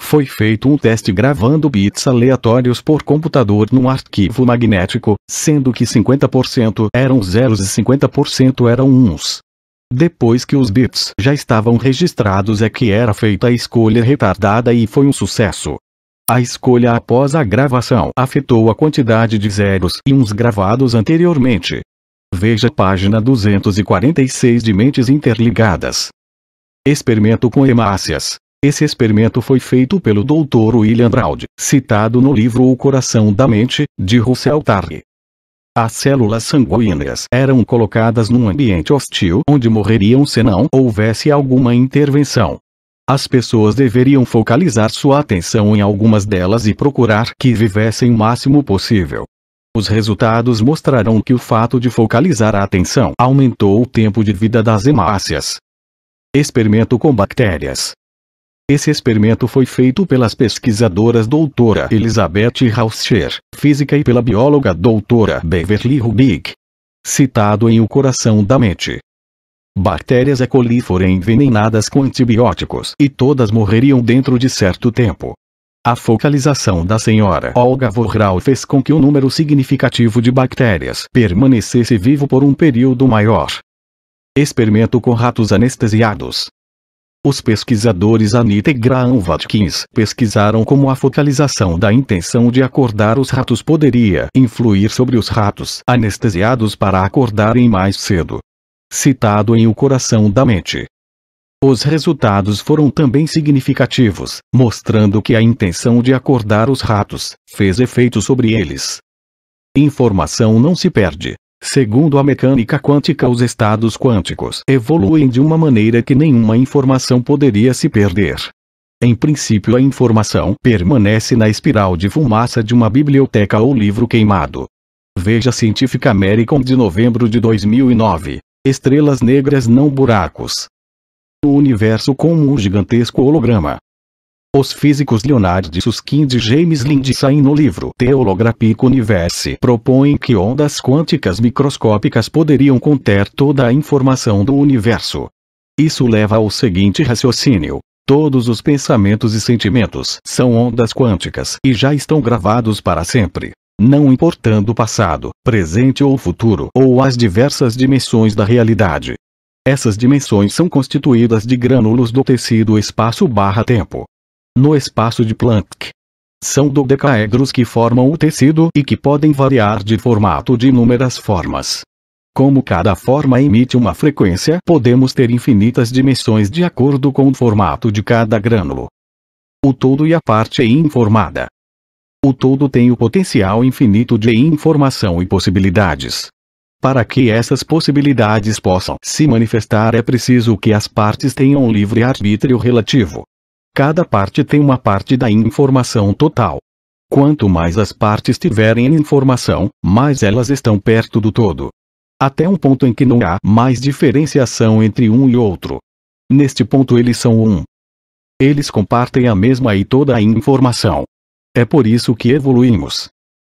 Foi feito um teste gravando bits aleatórios por computador num arquivo magnético, sendo que 50% eram zeros e 50% eram uns. Depois que os bits já estavam registrados é que era feita a escolha retardada e foi um sucesso. A escolha após a gravação afetou a quantidade de zeros e uns gravados anteriormente, Veja página 246 de Mentes Interligadas. Experimento com hemácias. Esse experimento foi feito pelo Dr. William Broad, citado no livro O Coração da Mente, de Russell Tarry. As células sanguíneas eram colocadas num ambiente hostil onde morreriam se não houvesse alguma intervenção. As pessoas deveriam focalizar sua atenção em algumas delas e procurar que vivessem o máximo possível. Os resultados mostrarão que o fato de focalizar a atenção aumentou o tempo de vida das hemácias. Experimento com bactérias. Esse experimento foi feito pelas pesquisadoras doutora Elizabeth Rauscher, física e pela bióloga doutora Beverly Rubig. Citado em O Coração da Mente. Bactérias E. É coli foram envenenadas com antibióticos e todas morreriam dentro de certo tempo. A focalização da senhora Olga Vorral fez com que um número significativo de bactérias permanecesse vivo por um período maior. Experimento com ratos anestesiados. Os pesquisadores Anita e Graham Watkins pesquisaram como a focalização da intenção de acordar os ratos poderia influir sobre os ratos anestesiados para acordarem mais cedo. Citado em O Coração da Mente. Os resultados foram também significativos, mostrando que a intenção de acordar os ratos fez efeito sobre eles. Informação não se perde. Segundo a mecânica quântica, os estados quânticos evoluem de uma maneira que nenhuma informação poderia se perder. Em princípio, a informação permanece na espiral de fumaça de uma biblioteca ou livro queimado. Veja Scientific American de novembro de 2009. Estrelas negras não buracos o universo como um gigantesco holograma. Os físicos Leonard Susskind e James Lindsay no livro Teolograpic Universe propõem que ondas quânticas microscópicas poderiam conter toda a informação do universo. Isso leva ao seguinte raciocínio. Todos os pensamentos e sentimentos são ondas quânticas e já estão gravados para sempre, não importando o passado, presente ou futuro ou as diversas dimensões da realidade. Essas dimensões são constituídas de grânulos do tecido espaço-tempo. No espaço de Planck, são dodecaedros que formam o tecido e que podem variar de formato de inúmeras formas. Como cada forma emite uma frequência, podemos ter infinitas dimensões de acordo com o formato de cada grânulo. O todo e a parte é informada. O todo tem o potencial infinito de informação e possibilidades. Para que essas possibilidades possam se manifestar é preciso que as partes tenham livre arbítrio relativo. Cada parte tem uma parte da informação total. Quanto mais as partes tiverem informação, mais elas estão perto do todo. Até um ponto em que não há mais diferenciação entre um e outro. Neste ponto eles são um. Eles compartem a mesma e toda a informação. É por isso que evoluímos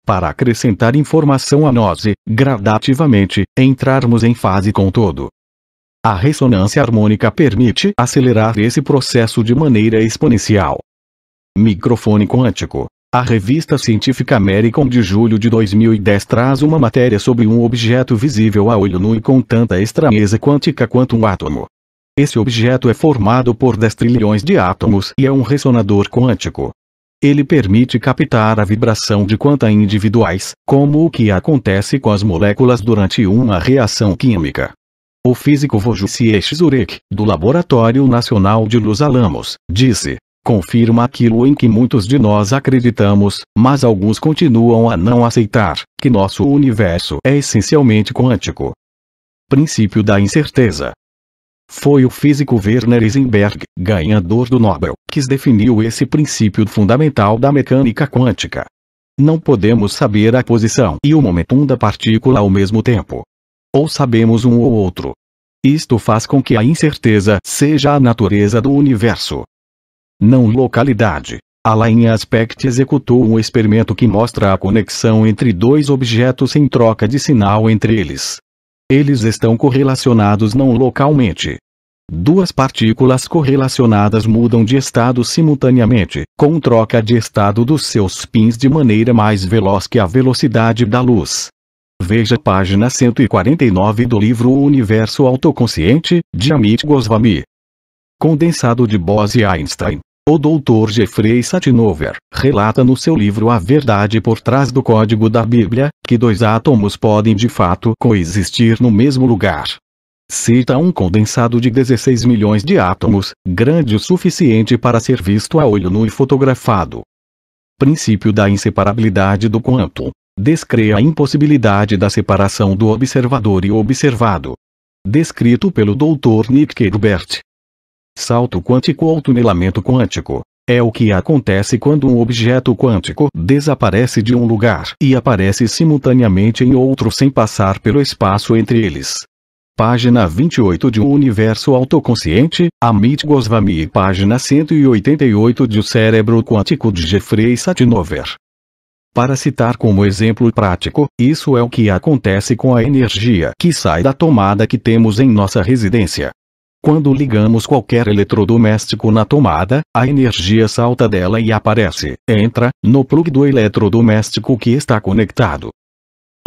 para acrescentar informação a nós e, gradativamente, entrarmos em fase com todo. A ressonância harmônica permite acelerar esse processo de maneira exponencial. Microfone quântico. A revista científica American de julho de 2010 traz uma matéria sobre um objeto visível a olho nu e com tanta estranheza quântica quanto um átomo. Esse objeto é formado por 10 trilhões de átomos e é um ressonador quântico. Ele permite captar a vibração de quanta individuais, como o que acontece com as moléculas durante uma reação química. O físico Vojusiech Zurek, do Laboratório Nacional de Los Alamos, disse, confirma aquilo em que muitos de nós acreditamos, mas alguns continuam a não aceitar, que nosso universo é essencialmente quântico. Princípio da incerteza. Foi o físico Werner Heisenberg, ganhador do Nobel, que definiu esse princípio fundamental da mecânica quântica. Não podemos saber a posição e o momentum da partícula ao mesmo tempo. Ou sabemos um ou outro. Isto faz com que a incerteza seja a natureza do universo. Não localidade. Alain Aspect executou um experimento que mostra a conexão entre dois objetos em troca de sinal entre eles. Eles estão correlacionados não localmente. Duas partículas correlacionadas mudam de estado simultaneamente, com troca de estado dos seus spins de maneira mais veloz que a velocidade da luz. Veja página 149 do livro O Universo Autoconsciente, de Amit Goswami. Condensado de Bose-Einstein o Dr. Jeffrey Satinover relata no seu livro A Verdade por Trás do Código da Bíblia que dois átomos podem de fato coexistir no mesmo lugar. Cita um condensado de 16 milhões de átomos, grande o suficiente para ser visto a olho nu e fotografado. Princípio da inseparabilidade do quantum. Descreia a impossibilidade da separação do observador e observado. Descrito pelo Dr. Nick Herbert, Salto quântico ou tunelamento quântico. É o que acontece quando um objeto quântico desaparece de um lugar e aparece simultaneamente em outro sem passar pelo espaço entre eles. Página 28 de O Universo Autoconsciente, Amit Goswami e página 188 de O Cérebro Quântico de Jeffrey Satinover. Para citar como exemplo prático, isso é o que acontece com a energia que sai da tomada que temos em nossa residência. Quando ligamos qualquer eletrodoméstico na tomada, a energia salta dela e aparece, entra, no plug do eletrodoméstico que está conectado.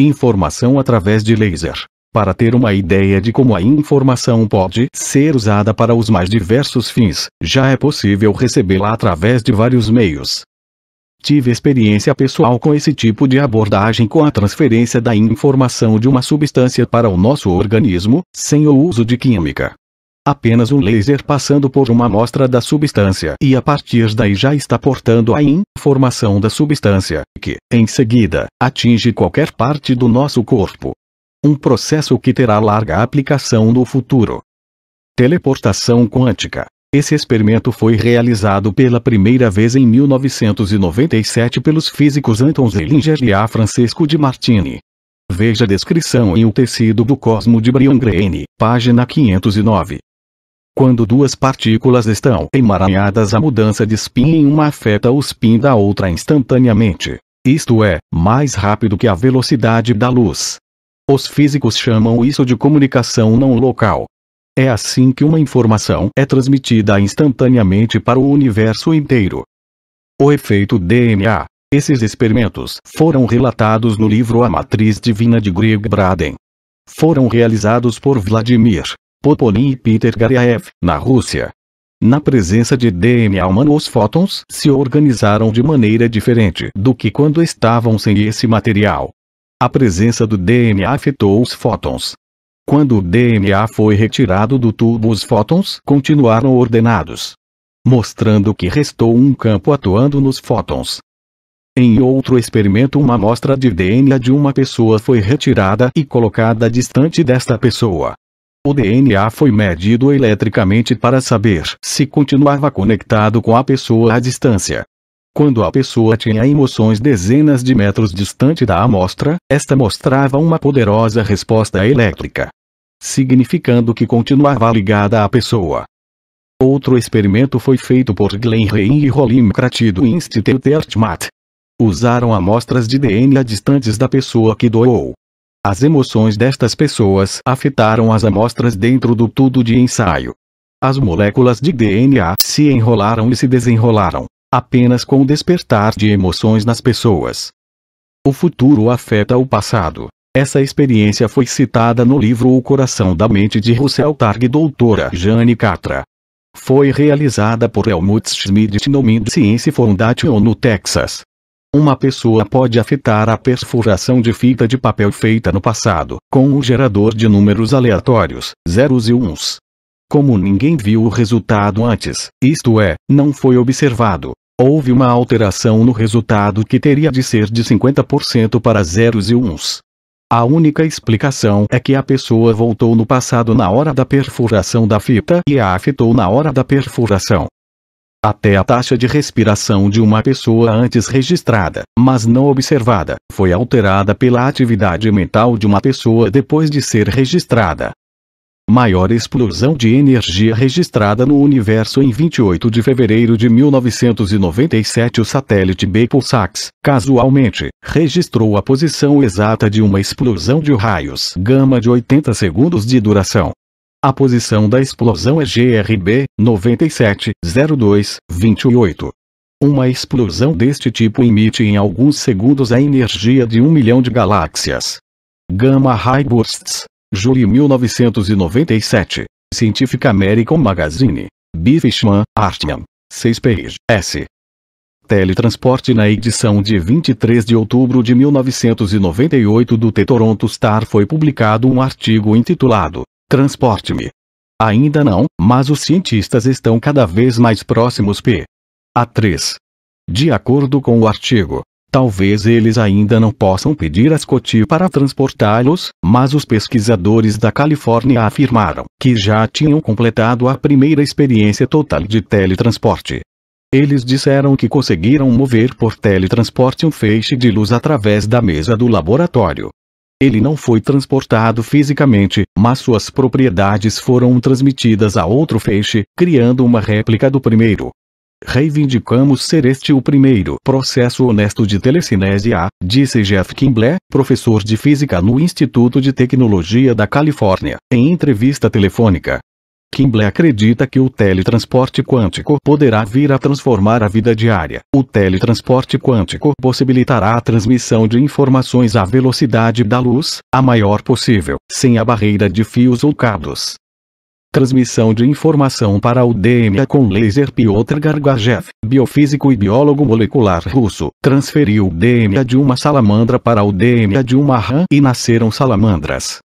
Informação através de laser. Para ter uma ideia de como a informação pode ser usada para os mais diversos fins, já é possível recebê-la através de vários meios. Tive experiência pessoal com esse tipo de abordagem com a transferência da informação de uma substância para o nosso organismo, sem o uso de química. Apenas um laser passando por uma amostra da substância e a partir daí já está portando a informação da substância, que, em seguida, atinge qualquer parte do nosso corpo. Um processo que terá larga aplicação no futuro. Teleportação quântica. Esse experimento foi realizado pela primeira vez em 1997 pelos físicos Anton Zellinger e A. Francisco de Martini. Veja descrição em O Tecido do Cosmo de Brian Greene, página 509. Quando duas partículas estão emaranhadas a mudança de spin em uma afeta o spin da outra instantaneamente. Isto é, mais rápido que a velocidade da luz. Os físicos chamam isso de comunicação não local. É assim que uma informação é transmitida instantaneamente para o universo inteiro. O efeito DNA. Esses experimentos foram relatados no livro A Matriz Divina de Greg Braden. Foram realizados por Vladimir Popolin e Peter Gariaev, na Rússia. Na presença de DNA humano os fótons se organizaram de maneira diferente do que quando estavam sem esse material. A presença do DNA afetou os fótons. Quando o DNA foi retirado do tubo os fótons continuaram ordenados. Mostrando que restou um campo atuando nos fótons. Em outro experimento uma amostra de DNA de uma pessoa foi retirada e colocada distante desta pessoa. O DNA foi medido eletricamente para saber se continuava conectado com a pessoa à distância. Quando a pessoa tinha emoções dezenas de metros distante da amostra, esta mostrava uma poderosa resposta elétrica, significando que continuava ligada à pessoa. Outro experimento foi feito por Glenn Rein e Rolim Cratty do Institute Ertmat. Usaram amostras de DNA distantes da pessoa que doou, as emoções destas pessoas afetaram as amostras dentro do tubo de ensaio. As moléculas de DNA se enrolaram e se desenrolaram, apenas com o despertar de emoções nas pessoas. O futuro afeta o passado. Essa experiência foi citada no livro O Coração da Mente de Russell Targ e doutora Jane Catra. Foi realizada por Helmut Schmidt no Mind Science Foundation no Texas. Uma pessoa pode afetar a perfuração de fita de papel feita no passado, com um gerador de números aleatórios, zeros e uns. Como ninguém viu o resultado antes, isto é, não foi observado, houve uma alteração no resultado que teria de ser de 50% para zeros e uns. A única explicação é que a pessoa voltou no passado na hora da perfuração da fita e a afetou na hora da perfuração. Até a taxa de respiração de uma pessoa antes registrada, mas não observada, foi alterada pela atividade mental de uma pessoa depois de ser registrada. Maior explosão de energia registrada no universo em 28 de fevereiro de 1997 O satélite Beipussax, casualmente, registrou a posição exata de uma explosão de raios gama de 80 segundos de duração. A posição da explosão é GRB 970228. Uma explosão deste tipo emite em alguns segundos a energia de um milhão de galáxias. Gamma Ray Bursts. julho 1997. Scientific American Magazine. B. Fishman, Artman. 6 page. S. Teletransporte na edição de 23 de outubro de 1998 do The Toronto Star foi publicado um artigo intitulado Transporte-me. Ainda não, mas os cientistas estão cada vez mais próximos p. A 3. De acordo com o artigo, talvez eles ainda não possam pedir a Scotty para transportá-los, mas os pesquisadores da Califórnia afirmaram que já tinham completado a primeira experiência total de teletransporte. Eles disseram que conseguiram mover por teletransporte um feixe de luz através da mesa do laboratório, ele não foi transportado fisicamente, mas suas propriedades foram transmitidas a outro feixe, criando uma réplica do primeiro. Reivindicamos ser este o primeiro processo honesto de telecinese A, disse Jeff Kimble, professor de física no Instituto de Tecnologia da Califórnia, em entrevista telefônica. Kimble acredita que o teletransporte quântico poderá vir a transformar a vida diária. O teletransporte quântico possibilitará a transmissão de informações à velocidade da luz, a maior possível, sem a barreira de fios ou cabos. Transmissão de informação para o DNA com laser Piotr Gargajev, biofísico e biólogo molecular russo, transferiu o DNA de uma salamandra para o DNA de uma rã e nasceram salamandras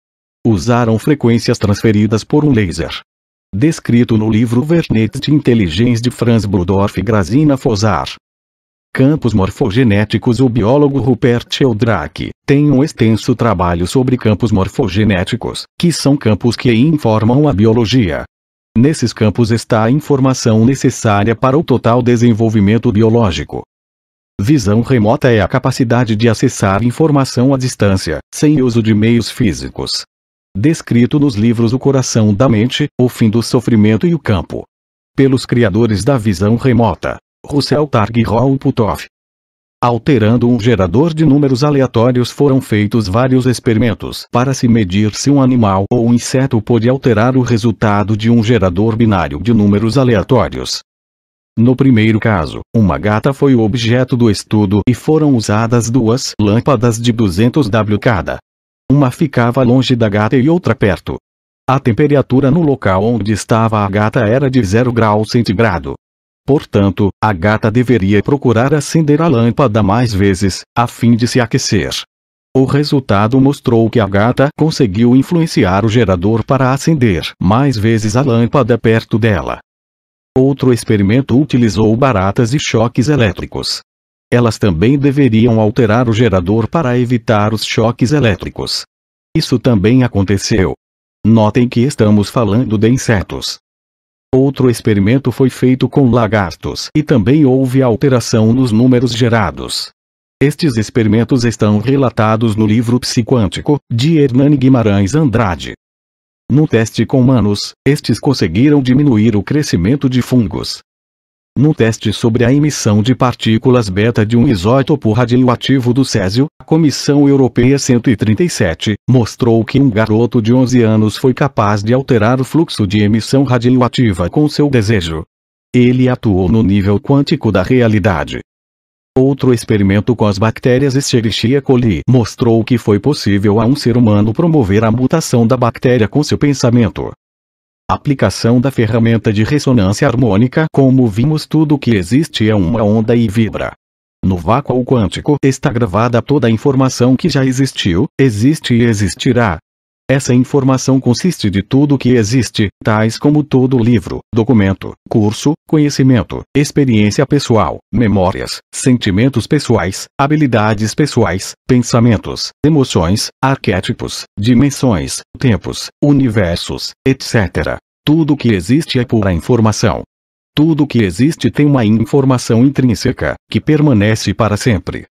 usaram frequências transferidas por um laser descrito no livro Vernetzte Intelligenz de Franz Budorf e Grazina Fosar. Campos morfogenéticos O biólogo Rupert Sheldrake tem um extenso trabalho sobre campos morfogenéticos, que são campos que informam a biologia. Nesses campos está a informação necessária para o total desenvolvimento biológico. Visão remota é a capacidade de acessar informação à distância, sem uso de meios físicos descrito nos livros O Coração da Mente, O Fim do Sofrimento e o Campo. Pelos criadores da visão remota, Russell Targ e Putov Alterando um gerador de números aleatórios foram feitos vários experimentos para se medir se um animal ou um inseto pode alterar o resultado de um gerador binário de números aleatórios. No primeiro caso, uma gata foi o objeto do estudo e foram usadas duas lâmpadas de 200 W cada, uma ficava longe da gata e outra perto. A temperatura no local onde estava a gata era de 0 grau centígrado. Portanto, a gata deveria procurar acender a lâmpada mais vezes, a fim de se aquecer. O resultado mostrou que a gata conseguiu influenciar o gerador para acender mais vezes a lâmpada perto dela. Outro experimento utilizou baratas e choques elétricos elas também deveriam alterar o gerador para evitar os choques elétricos. Isso também aconteceu. Notem que estamos falando de insetos. Outro experimento foi feito com lagartos e também houve alteração nos números gerados. Estes experimentos estão relatados no livro Psiquântico, de Hernani Guimarães Andrade. No teste com humanos, estes conseguiram diminuir o crescimento de fungos, no teste sobre a emissão de partículas beta de um isótopo radioativo do Césio, a Comissão Europeia 137 mostrou que um garoto de 11 anos foi capaz de alterar o fluxo de emissão radioativa com seu desejo. Ele atuou no nível quântico da realidade. Outro experimento com as bactérias Escherichia coli mostrou que foi possível a um ser humano promover a mutação da bactéria com seu pensamento. Aplicação da ferramenta de ressonância harmônica Como vimos tudo que existe é uma onda e vibra. No vácuo quântico está gravada toda a informação que já existiu, existe e existirá, essa informação consiste de tudo o que existe, tais como todo livro, documento, curso, conhecimento, experiência pessoal, memórias, sentimentos pessoais, habilidades pessoais, pensamentos, emoções, arquétipos, dimensões, tempos, universos, etc. Tudo que existe é pura informação. Tudo que existe tem uma informação intrínseca, que permanece para sempre.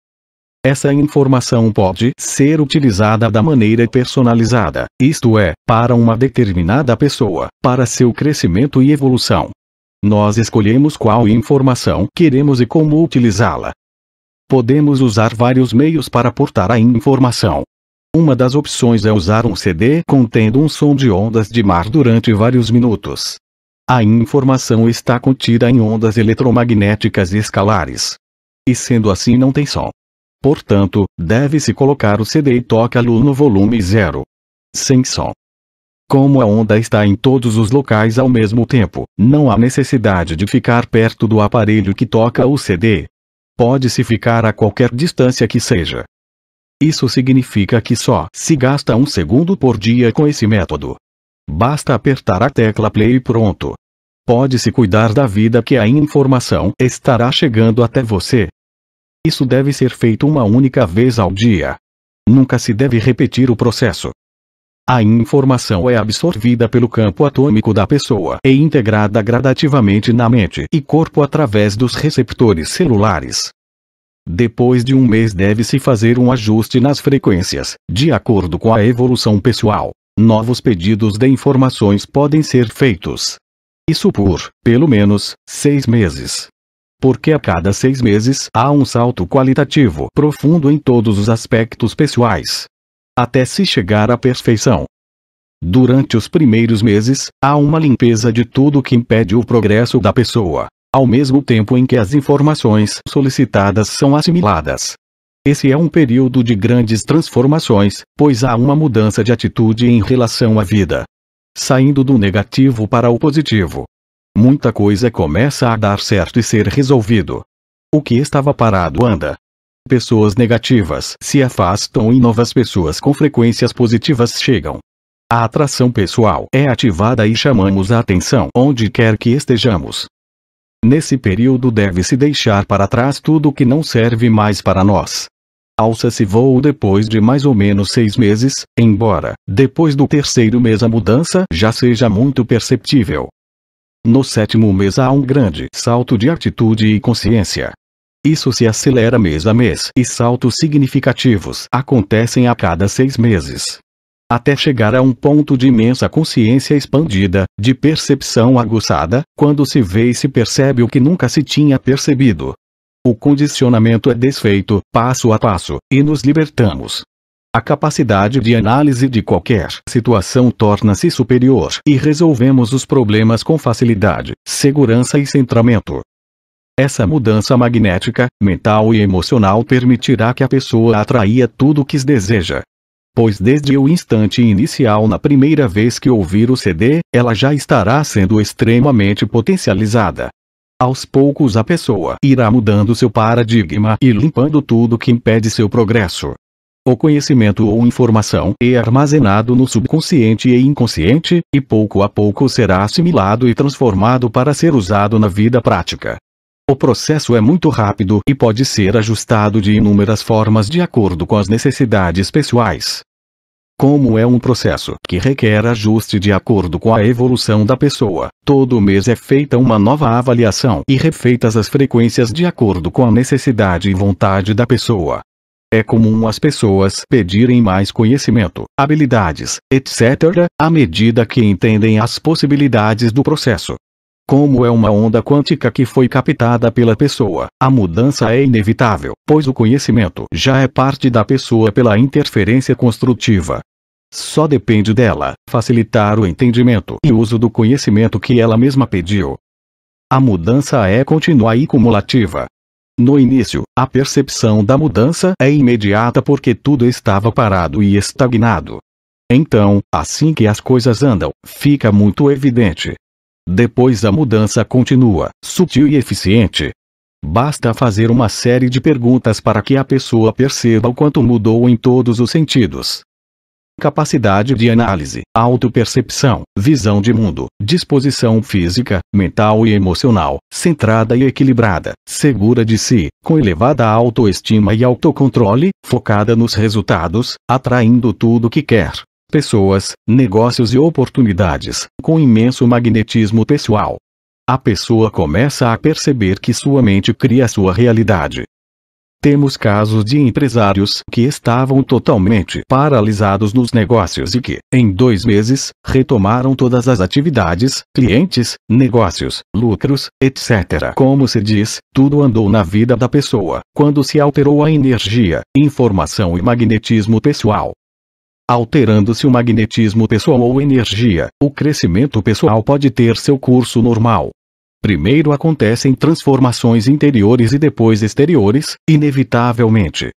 Essa informação pode ser utilizada da maneira personalizada, isto é, para uma determinada pessoa, para seu crescimento e evolução. Nós escolhemos qual informação queremos e como utilizá-la. Podemos usar vários meios para portar a informação. Uma das opções é usar um CD contendo um som de ondas de mar durante vários minutos. A informação está contida em ondas eletromagnéticas escalares. E sendo assim não tem som. Portanto, deve-se colocar o CD e toca-lo no volume zero. Sem som. Como a onda está em todos os locais ao mesmo tempo, não há necessidade de ficar perto do aparelho que toca o CD. Pode-se ficar a qualquer distância que seja. Isso significa que só se gasta um segundo por dia com esse método. Basta apertar a tecla play e pronto. Pode-se cuidar da vida que a informação estará chegando até você. Isso deve ser feito uma única vez ao dia. Nunca se deve repetir o processo. A informação é absorvida pelo campo atômico da pessoa e integrada gradativamente na mente e corpo através dos receptores celulares. Depois de um mês deve-se fazer um ajuste nas frequências, de acordo com a evolução pessoal. Novos pedidos de informações podem ser feitos. Isso por, pelo menos, seis meses. Porque a cada seis meses há um salto qualitativo profundo em todos os aspectos pessoais. Até se chegar à perfeição. Durante os primeiros meses, há uma limpeza de tudo que impede o progresso da pessoa, ao mesmo tempo em que as informações solicitadas são assimiladas. Esse é um período de grandes transformações, pois há uma mudança de atitude em relação à vida. Saindo do negativo para o positivo, muita coisa começa a dar certo e ser resolvido. O que estava parado anda. Pessoas negativas se afastam e novas pessoas com frequências positivas chegam. A atração pessoal é ativada e chamamos a atenção onde quer que estejamos. Nesse período deve-se deixar para trás tudo que não serve mais para nós. Alça-se voo depois de mais ou menos seis meses, embora, depois do terceiro mês a mudança já seja muito perceptível. No sétimo mês há um grande salto de atitude e consciência. Isso se acelera mês a mês e saltos significativos acontecem a cada seis meses. Até chegar a um ponto de imensa consciência expandida, de percepção aguçada, quando se vê e se percebe o que nunca se tinha percebido. O condicionamento é desfeito, passo a passo, e nos libertamos a capacidade de análise de qualquer situação torna-se superior e resolvemos os problemas com facilidade, segurança e centramento. Essa mudança magnética, mental e emocional permitirá que a pessoa atraia tudo o que deseja. Pois desde o instante inicial na primeira vez que ouvir o CD, ela já estará sendo extremamente potencializada. Aos poucos a pessoa irá mudando seu paradigma e limpando tudo que impede seu progresso. O conhecimento ou informação é armazenado no subconsciente e inconsciente, e pouco a pouco será assimilado e transformado para ser usado na vida prática. O processo é muito rápido e pode ser ajustado de inúmeras formas de acordo com as necessidades pessoais. Como é um processo que requer ajuste de acordo com a evolução da pessoa, todo mês é feita uma nova avaliação e refeitas as frequências de acordo com a necessidade e vontade da pessoa. É comum as pessoas pedirem mais conhecimento, habilidades, etc., à medida que entendem as possibilidades do processo. Como é uma onda quântica que foi captada pela pessoa, a mudança é inevitável, pois o conhecimento já é parte da pessoa pela interferência construtiva. Só depende dela facilitar o entendimento e uso do conhecimento que ela mesma pediu. A mudança é contínua e cumulativa, no início, a percepção da mudança é imediata porque tudo estava parado e estagnado. Então, assim que as coisas andam, fica muito evidente. Depois a mudança continua, sutil e eficiente. Basta fazer uma série de perguntas para que a pessoa perceba o quanto mudou em todos os sentidos capacidade de análise, autopercepção, visão de mundo, disposição física, mental e emocional, centrada e equilibrada, segura de si, com elevada autoestima e autocontrole, focada nos resultados, atraindo tudo que quer. Pessoas, negócios e oportunidades, com imenso magnetismo pessoal. A pessoa começa a perceber que sua mente cria sua realidade, temos casos de empresários que estavam totalmente paralisados nos negócios e que, em dois meses, retomaram todas as atividades, clientes, negócios, lucros, etc. Como se diz, tudo andou na vida da pessoa, quando se alterou a energia, informação e magnetismo pessoal. Alterando-se o magnetismo pessoal ou energia, o crescimento pessoal pode ter seu curso normal, Primeiro acontecem transformações interiores e depois exteriores, inevitavelmente.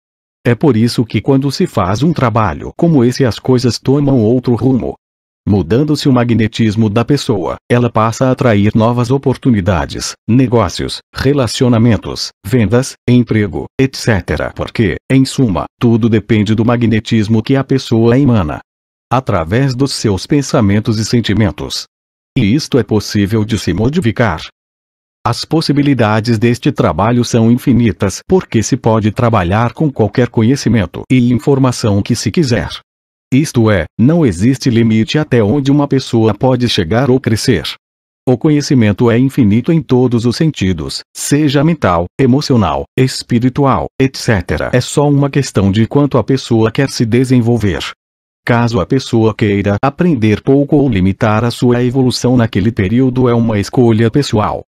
É por isso que quando se faz um trabalho como esse as coisas tomam outro rumo. Mudando-se o magnetismo da pessoa, ela passa a atrair novas oportunidades, negócios, relacionamentos, vendas, emprego, etc. Porque, em suma, tudo depende do magnetismo que a pessoa emana. Através dos seus pensamentos e sentimentos, e isto é possível de se modificar. As possibilidades deste trabalho são infinitas porque se pode trabalhar com qualquer conhecimento e informação que se quiser. Isto é, não existe limite até onde uma pessoa pode chegar ou crescer. O conhecimento é infinito em todos os sentidos, seja mental, emocional, espiritual, etc. É só uma questão de quanto a pessoa quer se desenvolver. Caso a pessoa queira aprender pouco ou limitar a sua evolução naquele período é uma escolha pessoal.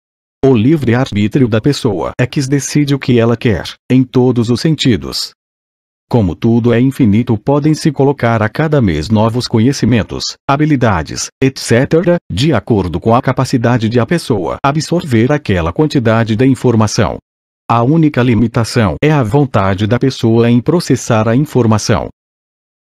O livre-arbítrio da pessoa é que decide o que ela quer, em todos os sentidos. Como tudo é infinito, podem se colocar a cada mês novos conhecimentos, habilidades, etc., de acordo com a capacidade de a pessoa absorver aquela quantidade de informação. A única limitação é a vontade da pessoa em processar a informação.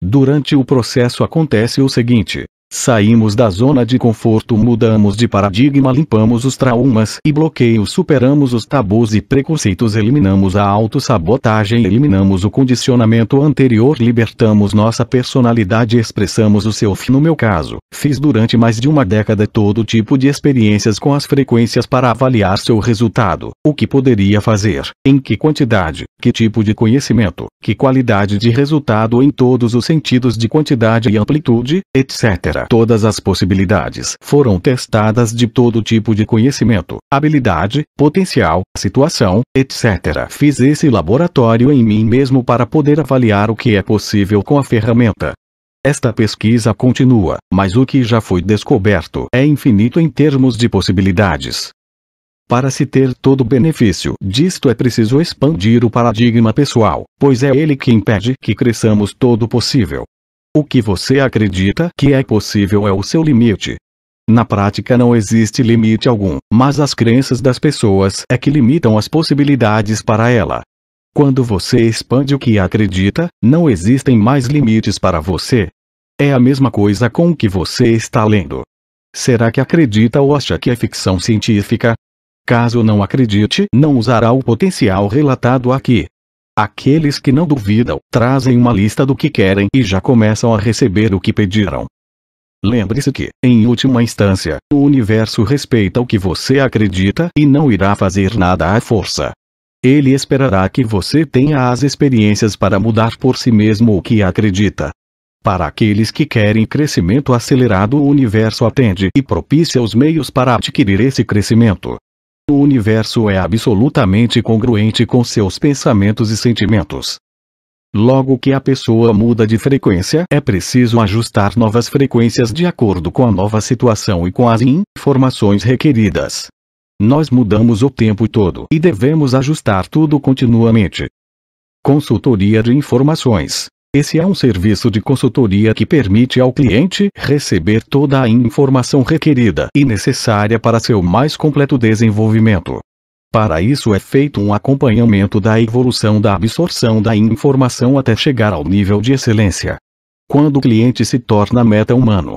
Durante o processo acontece o seguinte: Saímos da zona de conforto, mudamos de paradigma, limpamos os traumas e bloqueios, superamos os tabus e preconceitos, eliminamos a autossabotagem, eliminamos o condicionamento anterior, libertamos nossa personalidade, expressamos o self. No meu caso, fiz durante mais de uma década todo tipo de experiências com as frequências para avaliar seu resultado, o que poderia fazer, em que quantidade, que tipo de conhecimento, que qualidade de resultado em todos os sentidos de quantidade e amplitude, etc. Todas as possibilidades foram testadas de todo tipo de conhecimento, habilidade, potencial, situação, etc. Fiz esse laboratório em mim mesmo para poder avaliar o que é possível com a ferramenta. Esta pesquisa continua, mas o que já foi descoberto é infinito em termos de possibilidades. Para se ter todo o benefício disto é preciso expandir o paradigma pessoal, pois é ele que impede que cresçamos todo o possível, o que você acredita que é possível é o seu limite. Na prática não existe limite algum, mas as crenças das pessoas é que limitam as possibilidades para ela. Quando você expande o que acredita, não existem mais limites para você. É a mesma coisa com o que você está lendo. Será que acredita ou acha que é ficção científica? Caso não acredite, não usará o potencial relatado aqui. Aqueles que não duvidam trazem uma lista do que querem e já começam a receber o que pediram. Lembre-se que, em última instância, o universo respeita o que você acredita e não irá fazer nada à força. Ele esperará que você tenha as experiências para mudar por si mesmo o que acredita. Para aqueles que querem crescimento acelerado, o universo atende e propicia os meios para adquirir esse crescimento. O universo é absolutamente congruente com seus pensamentos e sentimentos. Logo que a pessoa muda de frequência, é preciso ajustar novas frequências de acordo com a nova situação e com as informações requeridas. Nós mudamos o tempo todo e devemos ajustar tudo continuamente. Consultoria de informações. Esse é um serviço de consultoria que permite ao cliente receber toda a informação requerida e necessária para seu mais completo desenvolvimento. Para isso é feito um acompanhamento da evolução da absorção da informação até chegar ao nível de excelência. Quando o cliente se torna meta-humano,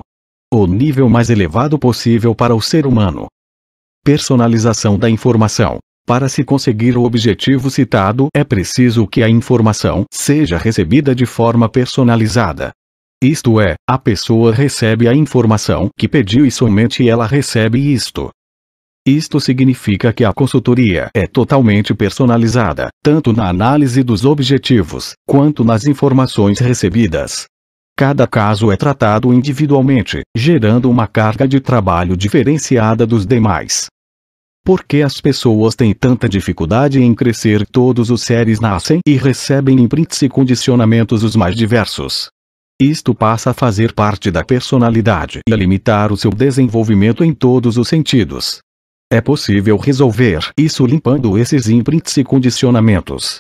o nível mais elevado possível para o ser humano. Personalização da informação. Para se conseguir o objetivo citado, é preciso que a informação seja recebida de forma personalizada. Isto é, a pessoa recebe a informação que pediu e somente ela recebe isto. Isto significa que a consultoria é totalmente personalizada, tanto na análise dos objetivos, quanto nas informações recebidas. Cada caso é tratado individualmente, gerando uma carga de trabalho diferenciada dos demais. Por que as pessoas têm tanta dificuldade em crescer? Todos os seres nascem e recebem imprints e condicionamentos os mais diversos. Isto passa a fazer parte da personalidade e a limitar o seu desenvolvimento em todos os sentidos. É possível resolver isso limpando esses imprints e condicionamentos.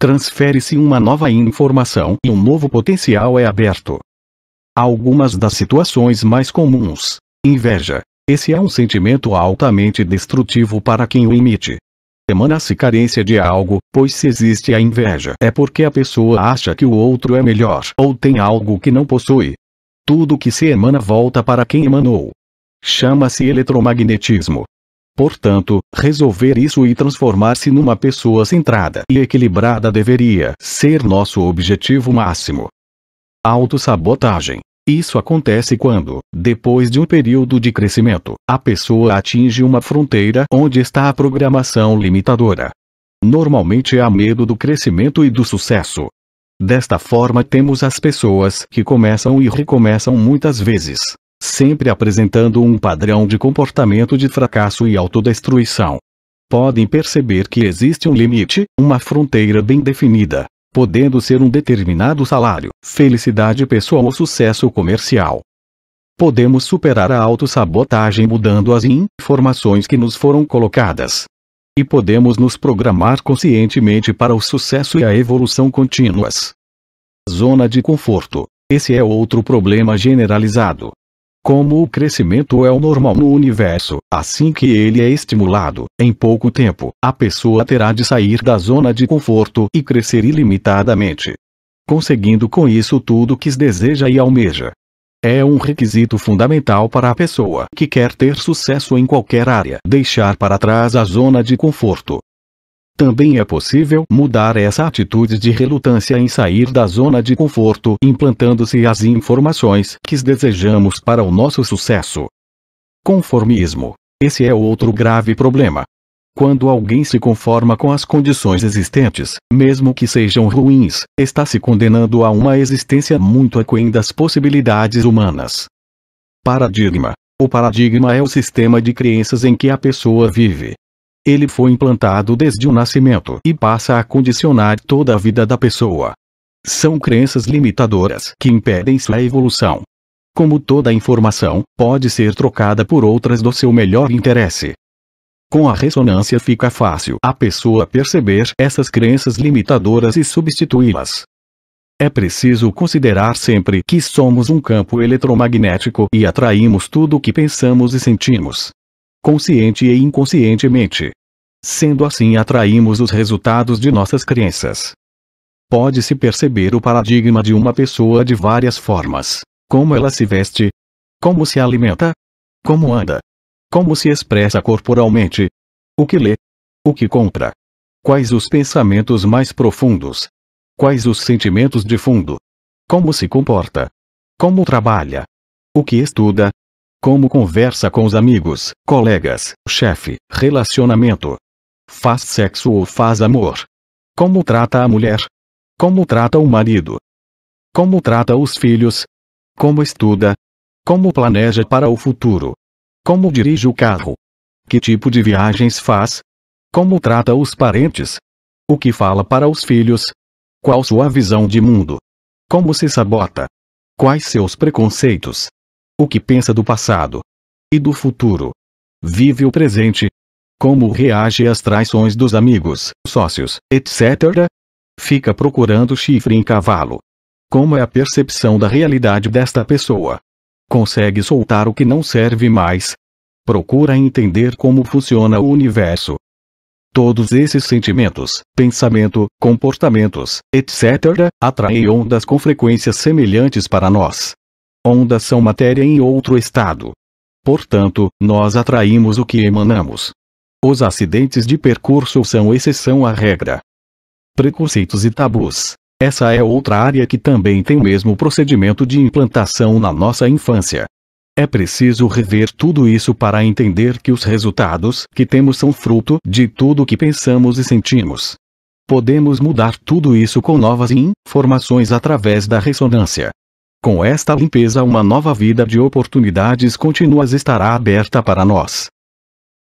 Transfere-se uma nova informação e um novo potencial é aberto. Algumas das situações mais comuns: inveja, esse é um sentimento altamente destrutivo para quem o emite. Emana-se carência de algo, pois se existe a inveja é porque a pessoa acha que o outro é melhor ou tem algo que não possui. Tudo que se emana volta para quem emanou. Chama-se eletromagnetismo. Portanto, resolver isso e transformar-se numa pessoa centrada e equilibrada deveria ser nosso objetivo máximo. Autossabotagem isso acontece quando, depois de um período de crescimento, a pessoa atinge uma fronteira onde está a programação limitadora. Normalmente há medo do crescimento e do sucesso. Desta forma temos as pessoas que começam e recomeçam muitas vezes, sempre apresentando um padrão de comportamento de fracasso e autodestruição. Podem perceber que existe um limite, uma fronteira bem definida, podendo ser um determinado salário, felicidade pessoal ou sucesso comercial. Podemos superar a autossabotagem mudando as informações que nos foram colocadas. E podemos nos programar conscientemente para o sucesso e a evolução contínuas. Zona de conforto. Esse é outro problema generalizado. Como o crescimento é o normal no universo, assim que ele é estimulado, em pouco tempo, a pessoa terá de sair da zona de conforto e crescer ilimitadamente. Conseguindo com isso tudo que deseja e almeja. É um requisito fundamental para a pessoa que quer ter sucesso em qualquer área deixar para trás a zona de conforto também é possível mudar essa atitude de relutância em sair da zona de conforto implantando-se as informações que desejamos para o nosso sucesso. Conformismo. Esse é outro grave problema. Quando alguém se conforma com as condições existentes, mesmo que sejam ruins, está se condenando a uma existência muito aquém das possibilidades humanas. Paradigma. O paradigma é o sistema de crenças em que a pessoa vive, ele foi implantado desde o nascimento e passa a condicionar toda a vida da pessoa. São crenças limitadoras que impedem sua evolução. Como toda informação, pode ser trocada por outras do seu melhor interesse. Com a ressonância fica fácil a pessoa perceber essas crenças limitadoras e substituí-las. É preciso considerar sempre que somos um campo eletromagnético e atraímos tudo o que pensamos e sentimos consciente e inconscientemente. Sendo assim, atraímos os resultados de nossas crenças. Pode-se perceber o paradigma de uma pessoa de várias formas: como ela se veste, como se alimenta, como anda, como se expressa corporalmente, o que lê, o que compra, quais os pensamentos mais profundos, quais os sentimentos de fundo, como se comporta, como trabalha, o que estuda, como conversa com os amigos, colegas, chefe, relacionamento. Faz sexo ou faz amor? Como trata a mulher? Como trata o marido? Como trata os filhos? Como estuda? Como planeja para o futuro? Como dirige o carro? Que tipo de viagens faz? Como trata os parentes? O que fala para os filhos? Qual sua visão de mundo? Como se sabota? Quais seus preconceitos? o que pensa do passado e do futuro. Vive o presente. Como reage às traições dos amigos, sócios, etc. Fica procurando chifre em cavalo. Como é a percepção da realidade desta pessoa? Consegue soltar o que não serve mais? Procura entender como funciona o universo. Todos esses sentimentos, pensamento, comportamentos, etc., atraem ondas com frequências semelhantes para nós. Ondas são matéria em outro estado. Portanto, nós atraímos o que emanamos. Os acidentes de percurso são exceção à regra. Preconceitos e tabus. Essa é outra área que também tem o mesmo procedimento de implantação na nossa infância. É preciso rever tudo isso para entender que os resultados que temos são fruto de tudo que pensamos e sentimos. Podemos mudar tudo isso com novas informações através da ressonância. Com esta limpeza uma nova vida de oportunidades contínuas estará aberta para nós.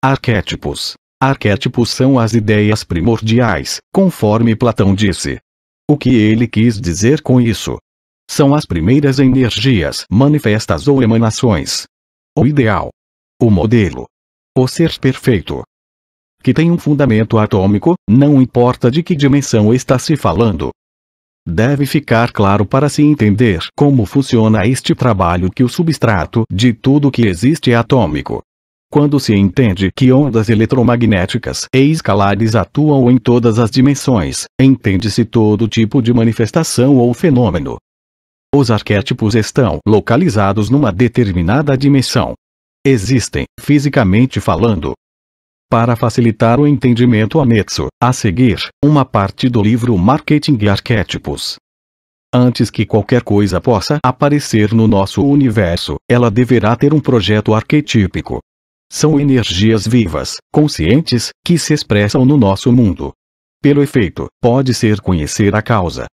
Arquétipos. Arquétipos são as ideias primordiais, conforme Platão disse. O que ele quis dizer com isso? São as primeiras energias manifestas ou emanações. O ideal. O modelo. O ser perfeito. Que tem um fundamento atômico, não importa de que dimensão está se falando. Deve ficar claro para se entender como funciona este trabalho que o substrato de tudo que existe é atômico. Quando se entende que ondas eletromagnéticas e escalares atuam em todas as dimensões, entende-se todo tipo de manifestação ou fenômeno. Os arquétipos estão localizados numa determinada dimensão. Existem, fisicamente falando, para facilitar o entendimento anexo, a seguir, uma parte do livro Marketing e Arquétipos. Antes que qualquer coisa possa aparecer no nosso universo, ela deverá ter um projeto arquetípico. São energias vivas, conscientes, que se expressam no nosso mundo. Pelo efeito, pode ser conhecer a causa.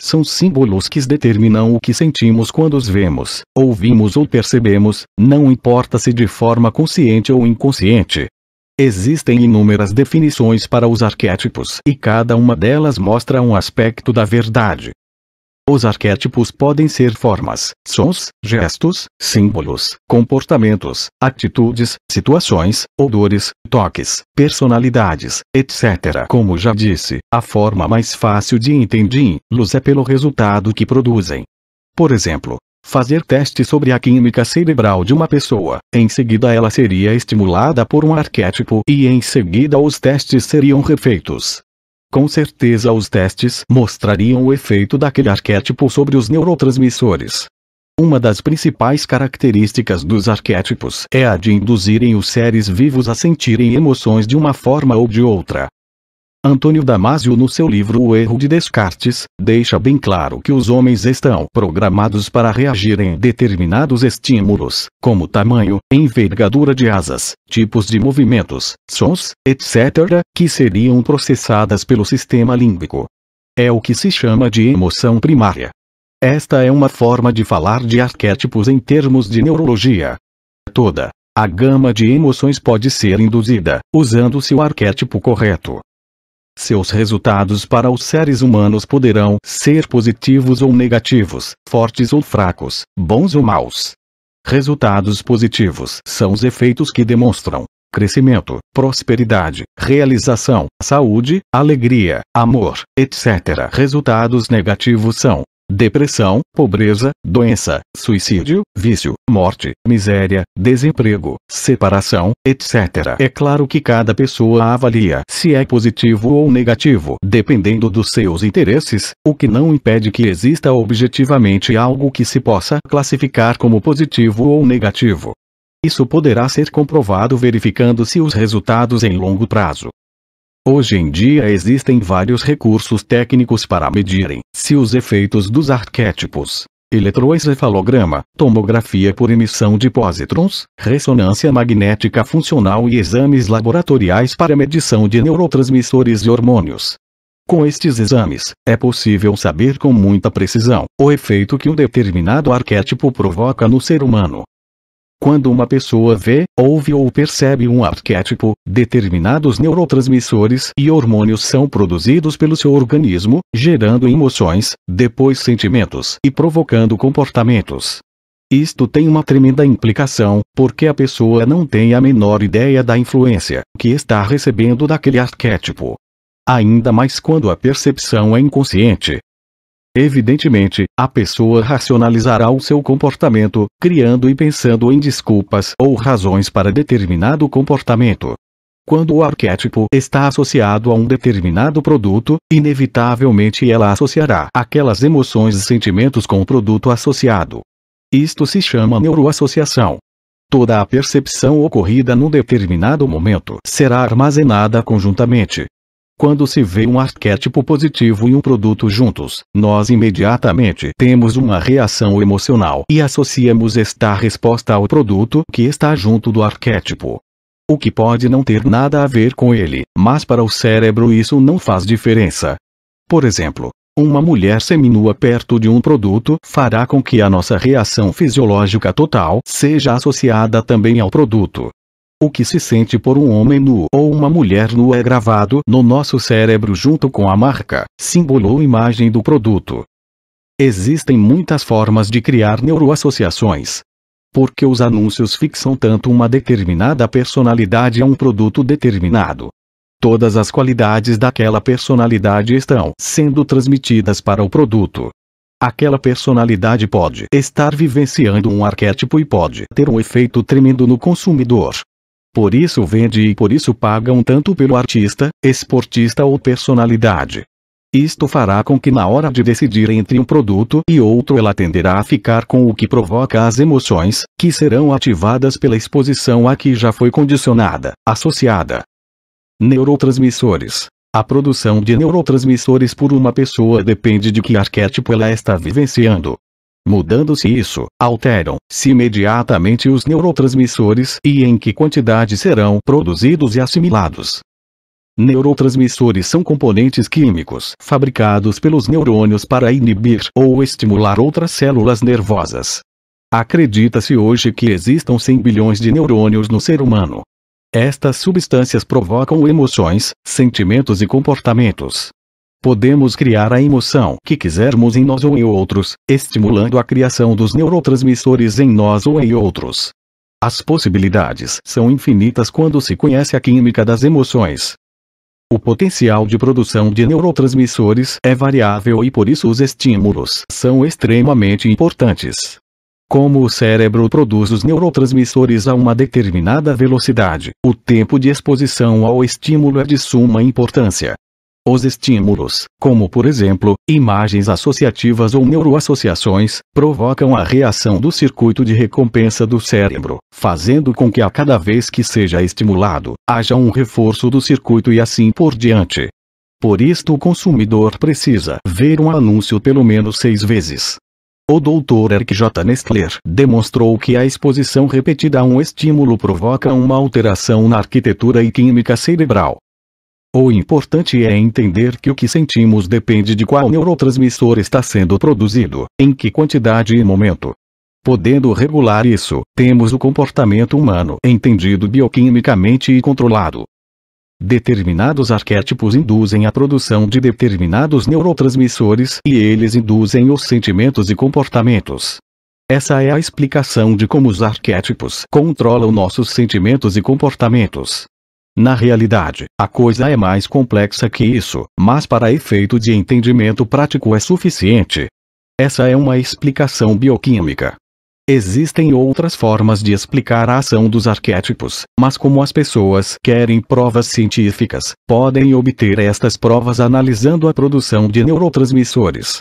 São símbolos que determinam o que sentimos quando os vemos, ouvimos ou percebemos, não importa se de forma consciente ou inconsciente, Existem inúmeras definições para os arquétipos e cada uma delas mostra um aspecto da verdade. Os arquétipos podem ser formas, sons, gestos, símbolos, comportamentos, atitudes, situações, odores, toques, personalidades, etc. Como já disse, a forma mais fácil de entender los é pelo resultado que produzem. Por exemplo, fazer teste sobre a química cerebral de uma pessoa, em seguida ela seria estimulada por um arquétipo e em seguida os testes seriam refeitos. Com certeza os testes mostrariam o efeito daquele arquétipo sobre os neurotransmissores. Uma das principais características dos arquétipos é a de induzirem os seres vivos a sentirem emoções de uma forma ou de outra. Antônio Damasio no seu livro O Erro de Descartes, deixa bem claro que os homens estão programados para reagirem a determinados estímulos, como tamanho, envergadura de asas, tipos de movimentos, sons, etc., que seriam processadas pelo sistema límbico. É o que se chama de emoção primária. Esta é uma forma de falar de arquétipos em termos de neurologia. Toda a gama de emoções pode ser induzida, usando-se o arquétipo correto. Seus resultados para os seres humanos poderão ser positivos ou negativos, fortes ou fracos, bons ou maus. Resultados positivos são os efeitos que demonstram crescimento, prosperidade, realização, saúde, alegria, amor, etc. Resultados negativos são depressão, pobreza, doença, suicídio, vício, morte, miséria, desemprego, separação, etc. É claro que cada pessoa avalia se é positivo ou negativo dependendo dos seus interesses, o que não impede que exista objetivamente algo que se possa classificar como positivo ou negativo. Isso poderá ser comprovado verificando-se os resultados em longo prazo. Hoje em dia existem vários recursos técnicos para medirem se os efeitos dos arquétipos, eletroencefalograma, tomografia por emissão de pósitrons, ressonância magnética funcional e exames laboratoriais para medição de neurotransmissores e hormônios. Com estes exames, é possível saber com muita precisão o efeito que um determinado arquétipo provoca no ser humano. Quando uma pessoa vê, ouve ou percebe um arquétipo, determinados neurotransmissores e hormônios são produzidos pelo seu organismo, gerando emoções, depois sentimentos e provocando comportamentos. Isto tem uma tremenda implicação, porque a pessoa não tem a menor ideia da influência que está recebendo daquele arquétipo. Ainda mais quando a percepção é inconsciente, Evidentemente, a pessoa racionalizará o seu comportamento, criando e pensando em desculpas ou razões para determinado comportamento. Quando o arquétipo está associado a um determinado produto, inevitavelmente ela associará aquelas emoções e sentimentos com o produto associado. Isto se chama neuroassociação. Toda a percepção ocorrida num determinado momento será armazenada conjuntamente, quando se vê um arquétipo positivo e um produto juntos, nós imediatamente temos uma reação emocional e associamos esta resposta ao produto que está junto do arquétipo. O que pode não ter nada a ver com ele, mas para o cérebro isso não faz diferença. Por exemplo, uma mulher seminua perto de um produto fará com que a nossa reação fisiológica total seja associada também ao produto. O que se sente por um homem nu ou uma mulher nu é gravado no nosso cérebro junto com a marca, símbolo ou imagem do produto. Existem muitas formas de criar neuroassociações. Porque os anúncios fixam tanto uma determinada personalidade a um produto determinado. Todas as qualidades daquela personalidade estão sendo transmitidas para o produto. Aquela personalidade pode estar vivenciando um arquétipo e pode ter um efeito tremendo no consumidor. Por isso vende e por isso pagam tanto pelo artista, esportista ou personalidade. Isto fará com que na hora de decidir entre um produto e outro ela tenderá a ficar com o que provoca as emoções, que serão ativadas pela exposição a que já foi condicionada, associada. Neurotransmissores. A produção de neurotransmissores por uma pessoa depende de que arquétipo ela está vivenciando. Mudando-se isso, alteram-se imediatamente os neurotransmissores e em que quantidade serão produzidos e assimilados. Neurotransmissores são componentes químicos fabricados pelos neurônios para inibir ou estimular outras células nervosas. Acredita-se hoje que existam 100 bilhões de neurônios no ser humano. Estas substâncias provocam emoções, sentimentos e comportamentos. Podemos criar a emoção que quisermos em nós ou em outros, estimulando a criação dos neurotransmissores em nós ou em outros. As possibilidades são infinitas quando se conhece a química das emoções. O potencial de produção de neurotransmissores é variável e por isso os estímulos são extremamente importantes. Como o cérebro produz os neurotransmissores a uma determinada velocidade, o tempo de exposição ao estímulo é de suma importância. Os estímulos, como por exemplo, imagens associativas ou neuroassociações, provocam a reação do circuito de recompensa do cérebro, fazendo com que a cada vez que seja estimulado, haja um reforço do circuito e assim por diante. Por isto o consumidor precisa ver um anúncio pelo menos seis vezes. O Dr. Eric J. Nestler demonstrou que a exposição repetida a um estímulo provoca uma alteração na arquitetura e química cerebral, o importante é entender que o que sentimos depende de qual neurotransmissor está sendo produzido, em que quantidade e momento. Podendo regular isso, temos o comportamento humano entendido bioquimicamente e controlado. Determinados arquétipos induzem a produção de determinados neurotransmissores e eles induzem os sentimentos e comportamentos. Essa é a explicação de como os arquétipos controlam nossos sentimentos e comportamentos. Na realidade, a coisa é mais complexa que isso, mas para efeito de entendimento prático é suficiente. Essa é uma explicação bioquímica. Existem outras formas de explicar a ação dos arquétipos, mas como as pessoas querem provas científicas, podem obter estas provas analisando a produção de neurotransmissores.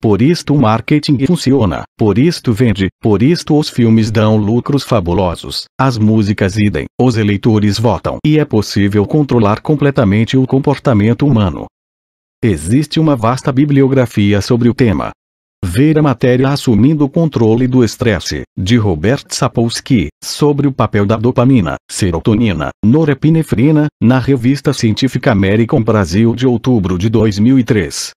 Por isto o marketing funciona, por isto vende, por isto os filmes dão lucros fabulosos, as músicas idem, os eleitores votam e é possível controlar completamente o comportamento humano. Existe uma vasta bibliografia sobre o tema. Ver a matéria Assumindo o Controle do Estresse, de Robert Sapolsky, sobre o papel da dopamina, serotonina, norepinefrina, na revista científica American Brasil de outubro de 2003.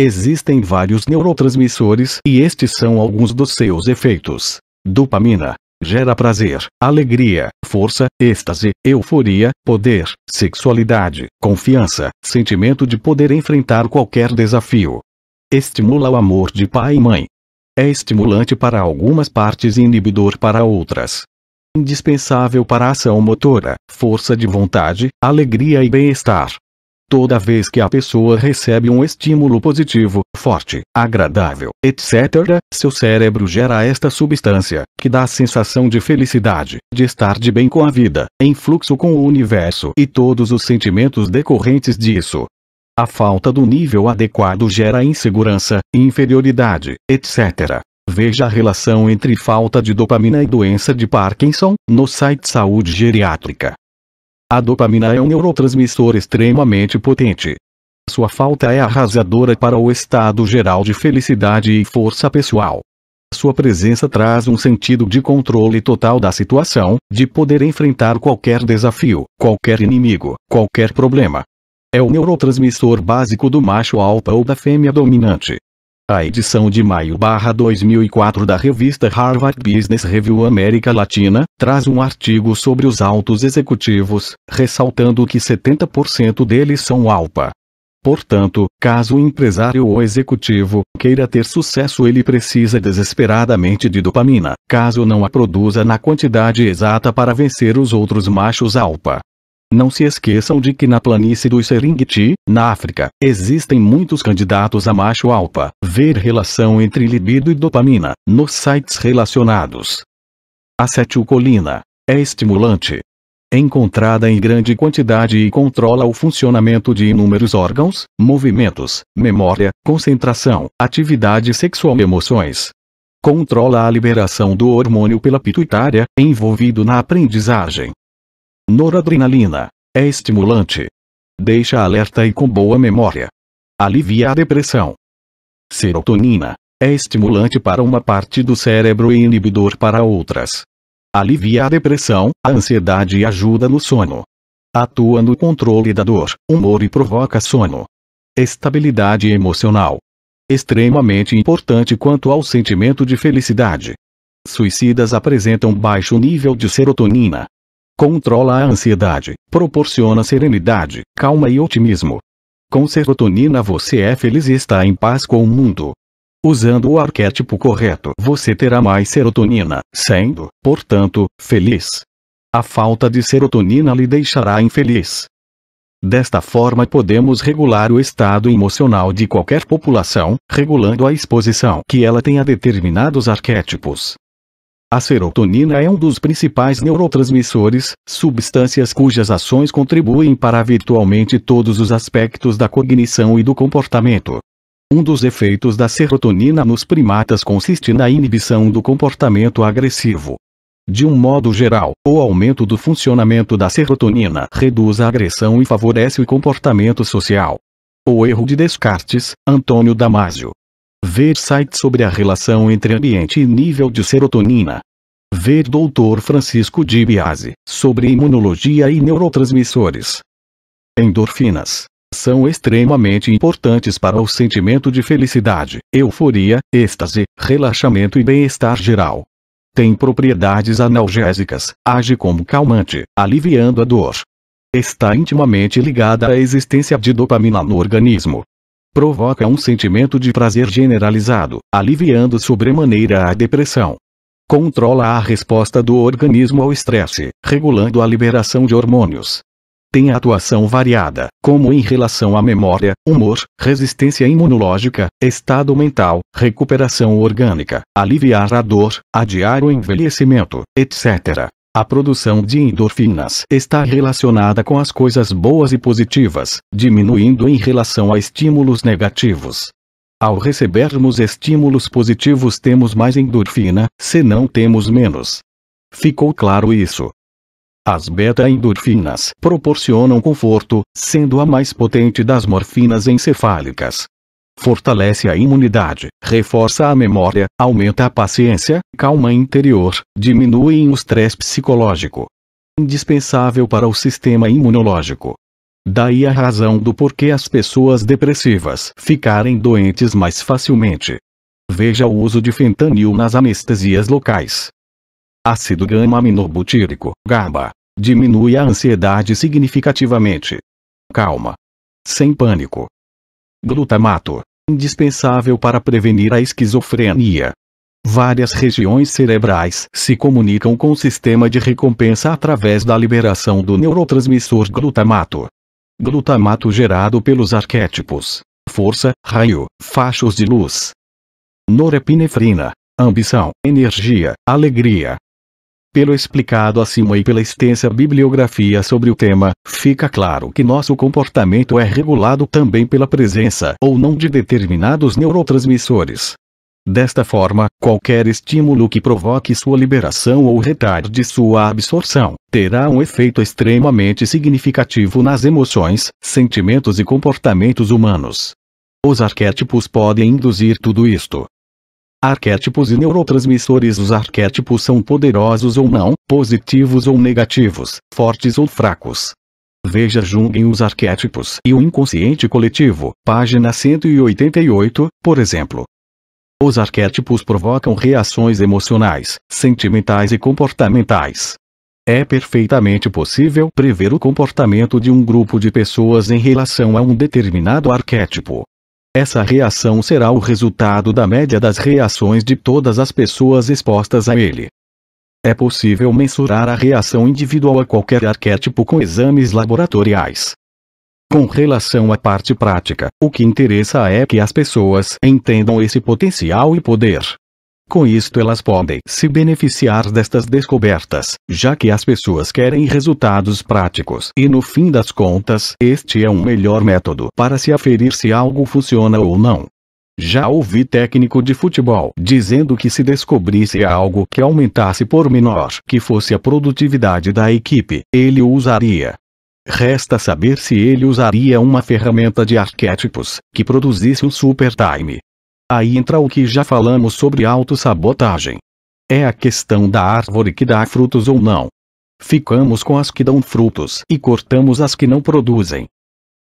Existem vários neurotransmissores e estes são alguns dos seus efeitos. Dopamina. Gera prazer, alegria, força, êxtase, euforia, poder, sexualidade, confiança, sentimento de poder enfrentar qualquer desafio. Estimula o amor de pai e mãe. É estimulante para algumas partes e inibidor para outras indispensável para a ação motora, força de vontade, alegria e bem-estar. Toda vez que a pessoa recebe um estímulo positivo, forte, agradável, etc., seu cérebro gera esta substância, que dá a sensação de felicidade, de estar de bem com a vida, em fluxo com o universo e todos os sentimentos decorrentes disso. A falta do nível adequado gera insegurança, inferioridade, etc. Veja a relação entre falta de dopamina e doença de Parkinson, no site Saúde Geriátrica. A dopamina é um neurotransmissor extremamente potente. Sua falta é arrasadora para o estado geral de felicidade e força pessoal. Sua presença traz um sentido de controle total da situação, de poder enfrentar qualquer desafio, qualquer inimigo, qualquer problema. É o neurotransmissor básico do macho alfa ou da fêmea dominante. A edição de maio-2004 da revista Harvard Business Review América Latina traz um artigo sobre os altos executivos, ressaltando que 70% deles são alpa. Portanto, caso o empresário ou executivo queira ter sucesso, ele precisa desesperadamente de dopamina, caso não a produza na quantidade exata para vencer os outros machos alpa. Não se esqueçam de que na planície do Serengeti, na África, existem muitos candidatos a macho alfa. Ver relação entre libido e dopamina, nos sites relacionados. Acetilcolina. É estimulante. Encontrada em grande quantidade e controla o funcionamento de inúmeros órgãos, movimentos, memória, concentração, atividade sexual e emoções. Controla a liberação do hormônio pela pituitária, envolvido na aprendizagem, Noradrenalina. É estimulante. Deixa alerta e com boa memória. Alivia a depressão. Serotonina. É estimulante para uma parte do cérebro e inibidor para outras. Alivia a depressão, a ansiedade e ajuda no sono. Atua no controle da dor, humor e provoca sono. Estabilidade emocional. Extremamente importante quanto ao sentimento de felicidade. Suicidas apresentam baixo nível de serotonina, Controla a ansiedade, proporciona serenidade, calma e otimismo. Com serotonina você é feliz e está em paz com o mundo. Usando o arquétipo correto, você terá mais serotonina, sendo, portanto, feliz. A falta de serotonina lhe deixará infeliz. Desta forma podemos regular o estado emocional de qualquer população, regulando a exposição que ela tem a determinados arquétipos. A serotonina é um dos principais neurotransmissores, substâncias cujas ações contribuem para virtualmente todos os aspectos da cognição e do comportamento. Um dos efeitos da serotonina nos primatas consiste na inibição do comportamento agressivo. De um modo geral, o aumento do funcionamento da serotonina reduz a agressão e favorece o comportamento social. O erro de Descartes, Antônio Damasio. Ver site sobre a relação entre ambiente e nível de serotonina. Ver Dr. Francisco de Biase, sobre imunologia e neurotransmissores. Endorfinas. São extremamente importantes para o sentimento de felicidade, euforia, êxtase, relaxamento e bem-estar geral. Tem propriedades analgésicas, age como calmante, aliviando a dor. Está intimamente ligada à existência de dopamina no organismo, provoca um sentimento de prazer generalizado, aliviando sobremaneira a depressão. Controla a resposta do organismo ao estresse, regulando a liberação de hormônios. Tem atuação variada, como em relação à memória, humor, resistência imunológica, estado mental, recuperação orgânica, aliviar a dor, adiar o envelhecimento, etc. A produção de endorfinas está relacionada com as coisas boas e positivas, diminuindo em relação a estímulos negativos. Ao recebermos estímulos positivos temos mais endorfina, se não temos menos. Ficou claro isso? As beta-endorfinas proporcionam conforto, sendo a mais potente das morfinas encefálicas fortalece a imunidade, reforça a memória, aumenta a paciência, calma interior, diminui o estresse psicológico. Indispensável para o sistema imunológico. Daí a razão do porquê as pessoas depressivas ficarem doentes mais facilmente. Veja o uso de fentanil nas anestesias locais. Ácido gama-aminobutírico, GABA, diminui a ansiedade significativamente. Calma. Sem pânico. Glutamato, indispensável para prevenir a esquizofrenia. Várias regiões cerebrais se comunicam com o sistema de recompensa através da liberação do neurotransmissor glutamato. Glutamato gerado pelos arquétipos: força, raio, fachos de luz, norepinefrina, ambição, energia, alegria, pelo explicado acima e pela extensa bibliografia sobre o tema, fica claro que nosso comportamento é regulado também pela presença ou não de determinados neurotransmissores. Desta forma, qualquer estímulo que provoque sua liberação ou retarde sua absorção, terá um efeito extremamente significativo nas emoções, sentimentos e comportamentos humanos. Os arquétipos podem induzir tudo isto, Arquétipos e neurotransmissores Os arquétipos são poderosos ou não, positivos ou negativos, fortes ou fracos. Veja em os arquétipos e o inconsciente coletivo, página 188, por exemplo. Os arquétipos provocam reações emocionais, sentimentais e comportamentais. É perfeitamente possível prever o comportamento de um grupo de pessoas em relação a um determinado arquétipo, essa reação será o resultado da média das reações de todas as pessoas expostas a ele. É possível mensurar a reação individual a qualquer arquétipo com exames laboratoriais. Com relação à parte prática, o que interessa é que as pessoas entendam esse potencial e poder. Com isto elas podem se beneficiar destas descobertas, já que as pessoas querem resultados práticos e no fim das contas este é um melhor método para se aferir se algo funciona ou não. Já ouvi técnico de futebol dizendo que se descobrisse algo que aumentasse por menor que fosse a produtividade da equipe, ele o usaria. Resta saber se ele usaria uma ferramenta de arquétipos que produzisse um super time Aí entra o que já falamos sobre autossabotagem. É a questão da árvore que dá frutos ou não. Ficamos com as que dão frutos e cortamos as que não produzem.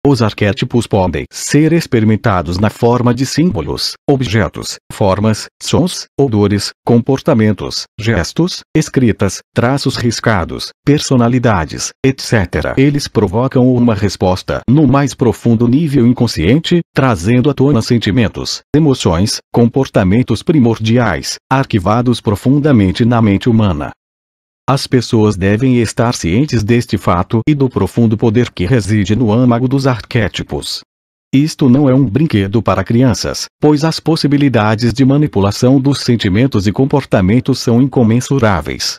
Os arquétipos podem ser experimentados na forma de símbolos, objetos, formas, sons, odores, comportamentos, gestos, escritas, traços riscados, personalidades, etc. Eles provocam uma resposta no mais profundo nível inconsciente, trazendo à tona sentimentos, emoções, comportamentos primordiais, arquivados profundamente na mente humana. As pessoas devem estar cientes deste fato e do profundo poder que reside no âmago dos arquétipos. Isto não é um brinquedo para crianças, pois as possibilidades de manipulação dos sentimentos e comportamentos são incomensuráveis.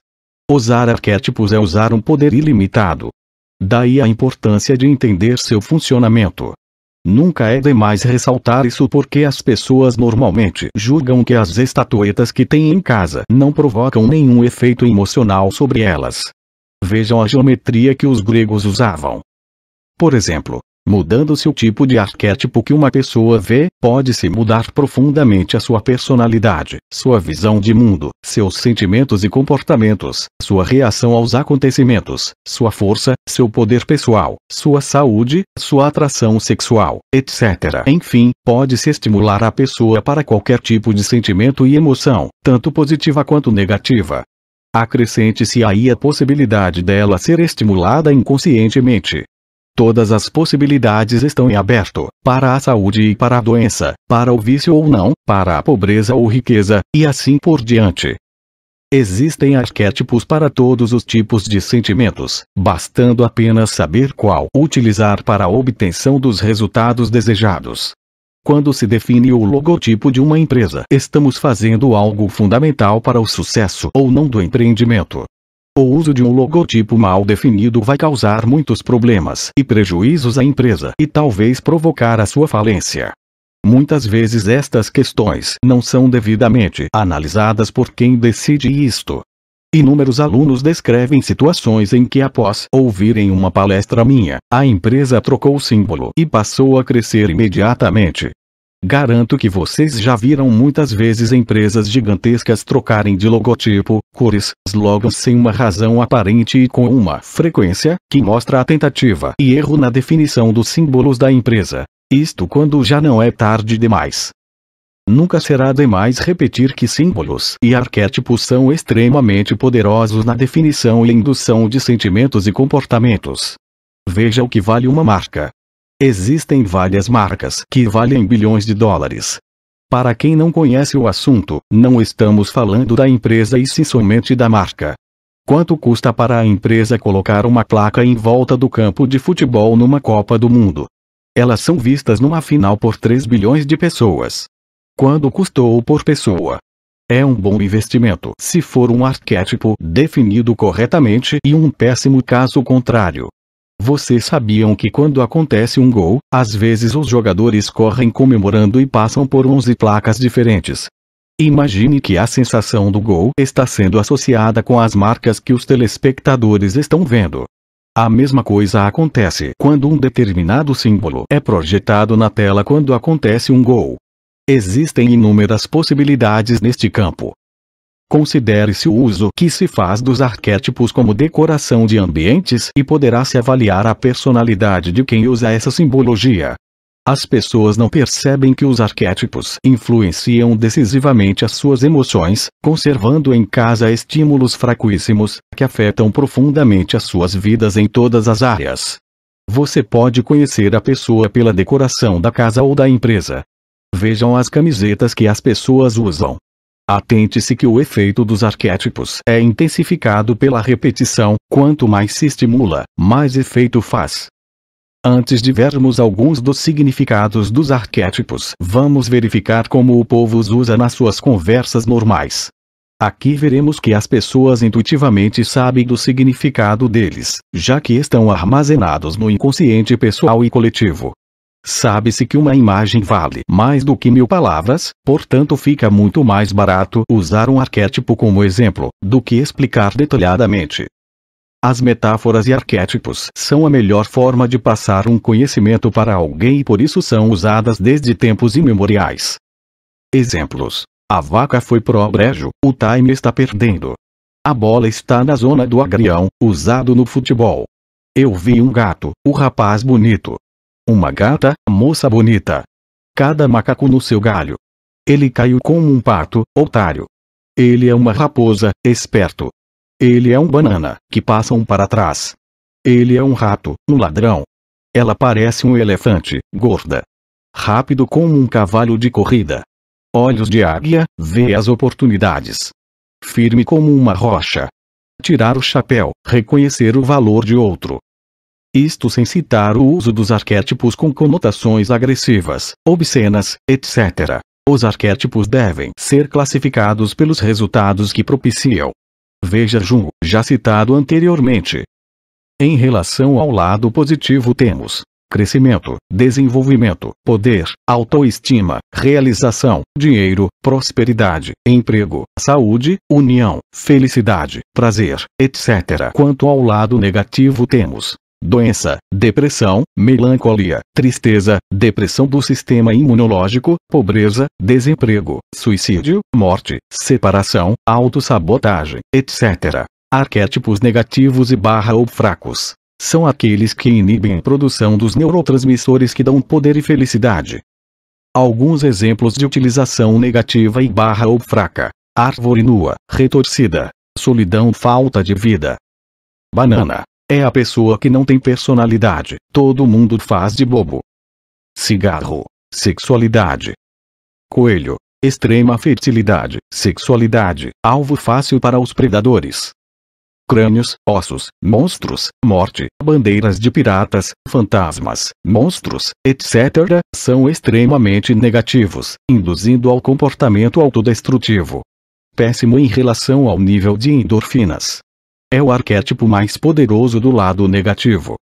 Usar arquétipos é usar um poder ilimitado. Daí a importância de entender seu funcionamento. Nunca é demais ressaltar isso porque as pessoas normalmente julgam que as estatuetas que têm em casa não provocam nenhum efeito emocional sobre elas. Vejam a geometria que os gregos usavam. Por exemplo, Mudando-se o tipo de arquétipo que uma pessoa vê, pode-se mudar profundamente a sua personalidade, sua visão de mundo, seus sentimentos e comportamentos, sua reação aos acontecimentos, sua força, seu poder pessoal, sua saúde, sua atração sexual, etc. Enfim, pode-se estimular a pessoa para qualquer tipo de sentimento e emoção, tanto positiva quanto negativa. Acrescente-se aí a possibilidade dela ser estimulada inconscientemente, Todas as possibilidades estão em aberto, para a saúde e para a doença, para o vício ou não, para a pobreza ou riqueza, e assim por diante. Existem arquétipos para todos os tipos de sentimentos, bastando apenas saber qual utilizar para a obtenção dos resultados desejados. Quando se define o logotipo de uma empresa, estamos fazendo algo fundamental para o sucesso ou não do empreendimento. O uso de um logotipo mal definido vai causar muitos problemas e prejuízos à empresa e talvez provocar a sua falência. Muitas vezes estas questões não são devidamente analisadas por quem decide isto. Inúmeros alunos descrevem situações em que, após ouvirem uma palestra minha, a empresa trocou o símbolo e passou a crescer imediatamente, Garanto que vocês já viram muitas vezes empresas gigantescas trocarem de logotipo, cores, slogans sem uma razão aparente e com uma frequência que mostra a tentativa e erro na definição dos símbolos da empresa. Isto quando já não é tarde demais. Nunca será demais repetir que símbolos e arquétipos são extremamente poderosos na definição e indução de sentimentos e comportamentos. Veja o que vale uma marca, Existem várias marcas que valem bilhões de dólares. Para quem não conhece o assunto, não estamos falando da empresa e sim somente da marca. Quanto custa para a empresa colocar uma placa em volta do campo de futebol numa Copa do Mundo? Elas são vistas numa final por 3 bilhões de pessoas. Quando custou por pessoa? É um bom investimento se for um arquétipo definido corretamente e um péssimo caso contrário. Vocês sabiam que quando acontece um gol, às vezes os jogadores correm comemorando e passam por 11 placas diferentes. Imagine que a sensação do gol está sendo associada com as marcas que os telespectadores estão vendo. A mesma coisa acontece quando um determinado símbolo é projetado na tela quando acontece um gol. Existem inúmeras possibilidades neste campo. Considere-se o uso que se faz dos arquétipos como decoração de ambientes e poderá-se avaliar a personalidade de quem usa essa simbologia. As pessoas não percebem que os arquétipos influenciam decisivamente as suas emoções, conservando em casa estímulos fraquíssimos, que afetam profundamente as suas vidas em todas as áreas. Você pode conhecer a pessoa pela decoração da casa ou da empresa. Vejam as camisetas que as pessoas usam, Atente-se que o efeito dos arquétipos é intensificado pela repetição, quanto mais se estimula, mais efeito faz. Antes de vermos alguns dos significados dos arquétipos, vamos verificar como o povo os usa nas suas conversas normais. Aqui veremos que as pessoas intuitivamente sabem do significado deles, já que estão armazenados no inconsciente pessoal e coletivo. Sabe-se que uma imagem vale mais do que mil palavras, portanto fica muito mais barato usar um arquétipo como exemplo, do que explicar detalhadamente. As metáforas e arquétipos são a melhor forma de passar um conhecimento para alguém e por isso são usadas desde tempos imemoriais. Exemplos. A vaca foi pro brejo, o time está perdendo. A bola está na zona do agrião, usado no futebol. Eu vi um gato, o rapaz bonito. Uma gata, moça bonita. Cada macaco no seu galho. Ele caiu como um pato, otário. Ele é uma raposa, esperto. Ele é um banana, que passam para trás. Ele é um rato, um ladrão. Ela parece um elefante, gorda. Rápido como um cavalo de corrida. Olhos de águia, vê as oportunidades. Firme como uma rocha. Tirar o chapéu, reconhecer o valor de outro isto sem citar o uso dos arquétipos com conotações agressivas, obscenas, etc. Os arquétipos devem ser classificados pelos resultados que propiciam. Veja Jun, já citado anteriormente. Em relação ao lado positivo temos crescimento, desenvolvimento, poder, autoestima, realização, dinheiro, prosperidade, emprego, saúde, união, felicidade, prazer, etc. Quanto ao lado negativo temos doença, depressão, melancolia, tristeza, depressão do sistema imunológico, pobreza, desemprego, suicídio, morte, separação, autossabotagem, etc. Arquétipos negativos e barra ou fracos. São aqueles que inibem a produção dos neurotransmissores que dão poder e felicidade. Alguns exemplos de utilização negativa e barra ou fraca. Árvore nua, retorcida, solidão, falta de vida. Banana, é a pessoa que não tem personalidade, todo mundo faz de bobo. Cigarro. Sexualidade. Coelho. Extrema fertilidade, sexualidade, alvo fácil para os predadores. Crânios, ossos, monstros, morte, bandeiras de piratas, fantasmas, monstros, etc., são extremamente negativos, induzindo ao comportamento autodestrutivo. Péssimo em relação ao nível de endorfinas. É o arquétipo mais poderoso do lado negativo.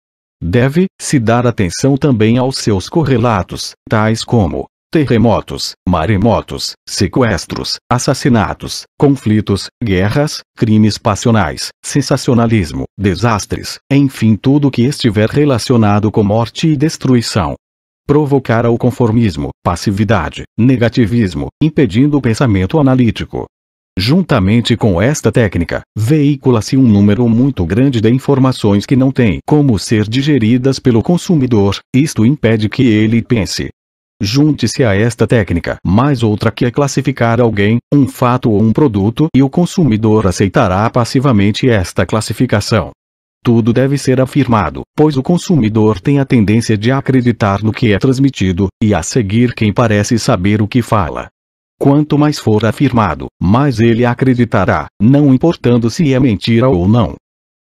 Deve-se dar atenção também aos seus correlatos, tais como terremotos, maremotos, sequestros, assassinatos, conflitos, guerras, crimes passionais, sensacionalismo, desastres, enfim tudo que estiver relacionado com morte e destruição. Provocar ao conformismo, passividade, negativismo, impedindo o pensamento analítico, Juntamente com esta técnica, veicula-se um número muito grande de informações que não têm como ser digeridas pelo consumidor, isto impede que ele pense. Junte-se a esta técnica mais outra que é classificar alguém, um fato ou um produto e o consumidor aceitará passivamente esta classificação. Tudo deve ser afirmado, pois o consumidor tem a tendência de acreditar no que é transmitido, e a seguir quem parece saber o que fala. Quanto mais for afirmado, mais ele acreditará, não importando se é mentira ou não.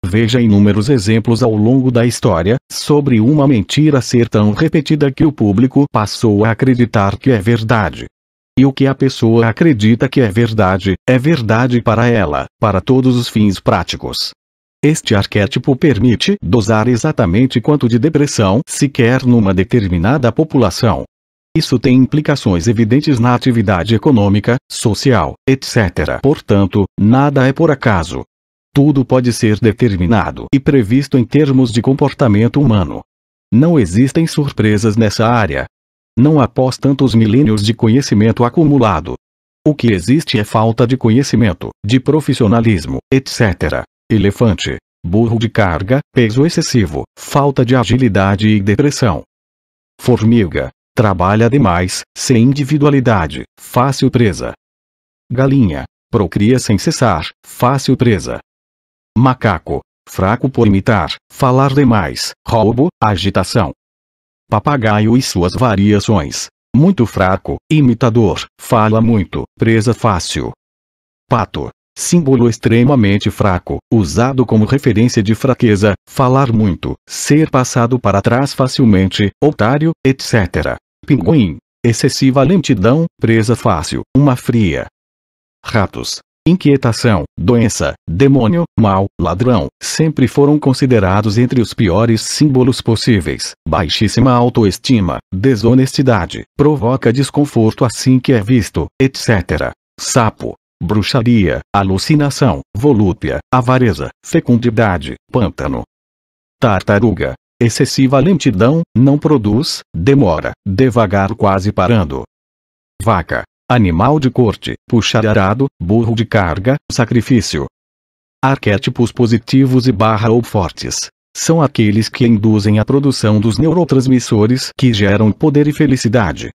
Veja inúmeros exemplos ao longo da história, sobre uma mentira ser tão repetida que o público passou a acreditar que é verdade. E o que a pessoa acredita que é verdade, é verdade para ela, para todos os fins práticos. Este arquétipo permite dosar exatamente quanto de depressão se quer numa determinada população, isso tem implicações evidentes na atividade econômica, social, etc. Portanto, nada é por acaso. Tudo pode ser determinado e previsto em termos de comportamento humano. Não existem surpresas nessa área. Não após tantos milênios de conhecimento acumulado. O que existe é falta de conhecimento, de profissionalismo, etc. Elefante, burro de carga, peso excessivo, falta de agilidade e depressão. Formiga, Trabalha demais, sem individualidade, fácil presa. Galinha, procria sem cessar, fácil presa. Macaco, fraco por imitar, falar demais, roubo, agitação. Papagaio e suas variações. Muito fraco, imitador, fala muito, presa fácil. Pato, símbolo extremamente fraco, usado como referência de fraqueza, falar muito, ser passado para trás facilmente, otário, etc. Pinguim. Excessiva lentidão, presa fácil, uma fria. Ratos. Inquietação, doença, demônio, mal, ladrão, sempre foram considerados entre os piores símbolos possíveis. Baixíssima autoestima, desonestidade, provoca desconforto assim que é visto, etc. Sapo, bruxaria, alucinação, volúpia, avareza, fecundidade, pântano. Tartaruga. Excessiva lentidão, não produz, demora, devagar quase parando. Vaca. Animal de corte, puxar arado, burro de carga, sacrifício. Arquétipos positivos e barra ou fortes. São aqueles que induzem a produção dos neurotransmissores que geram poder e felicidade,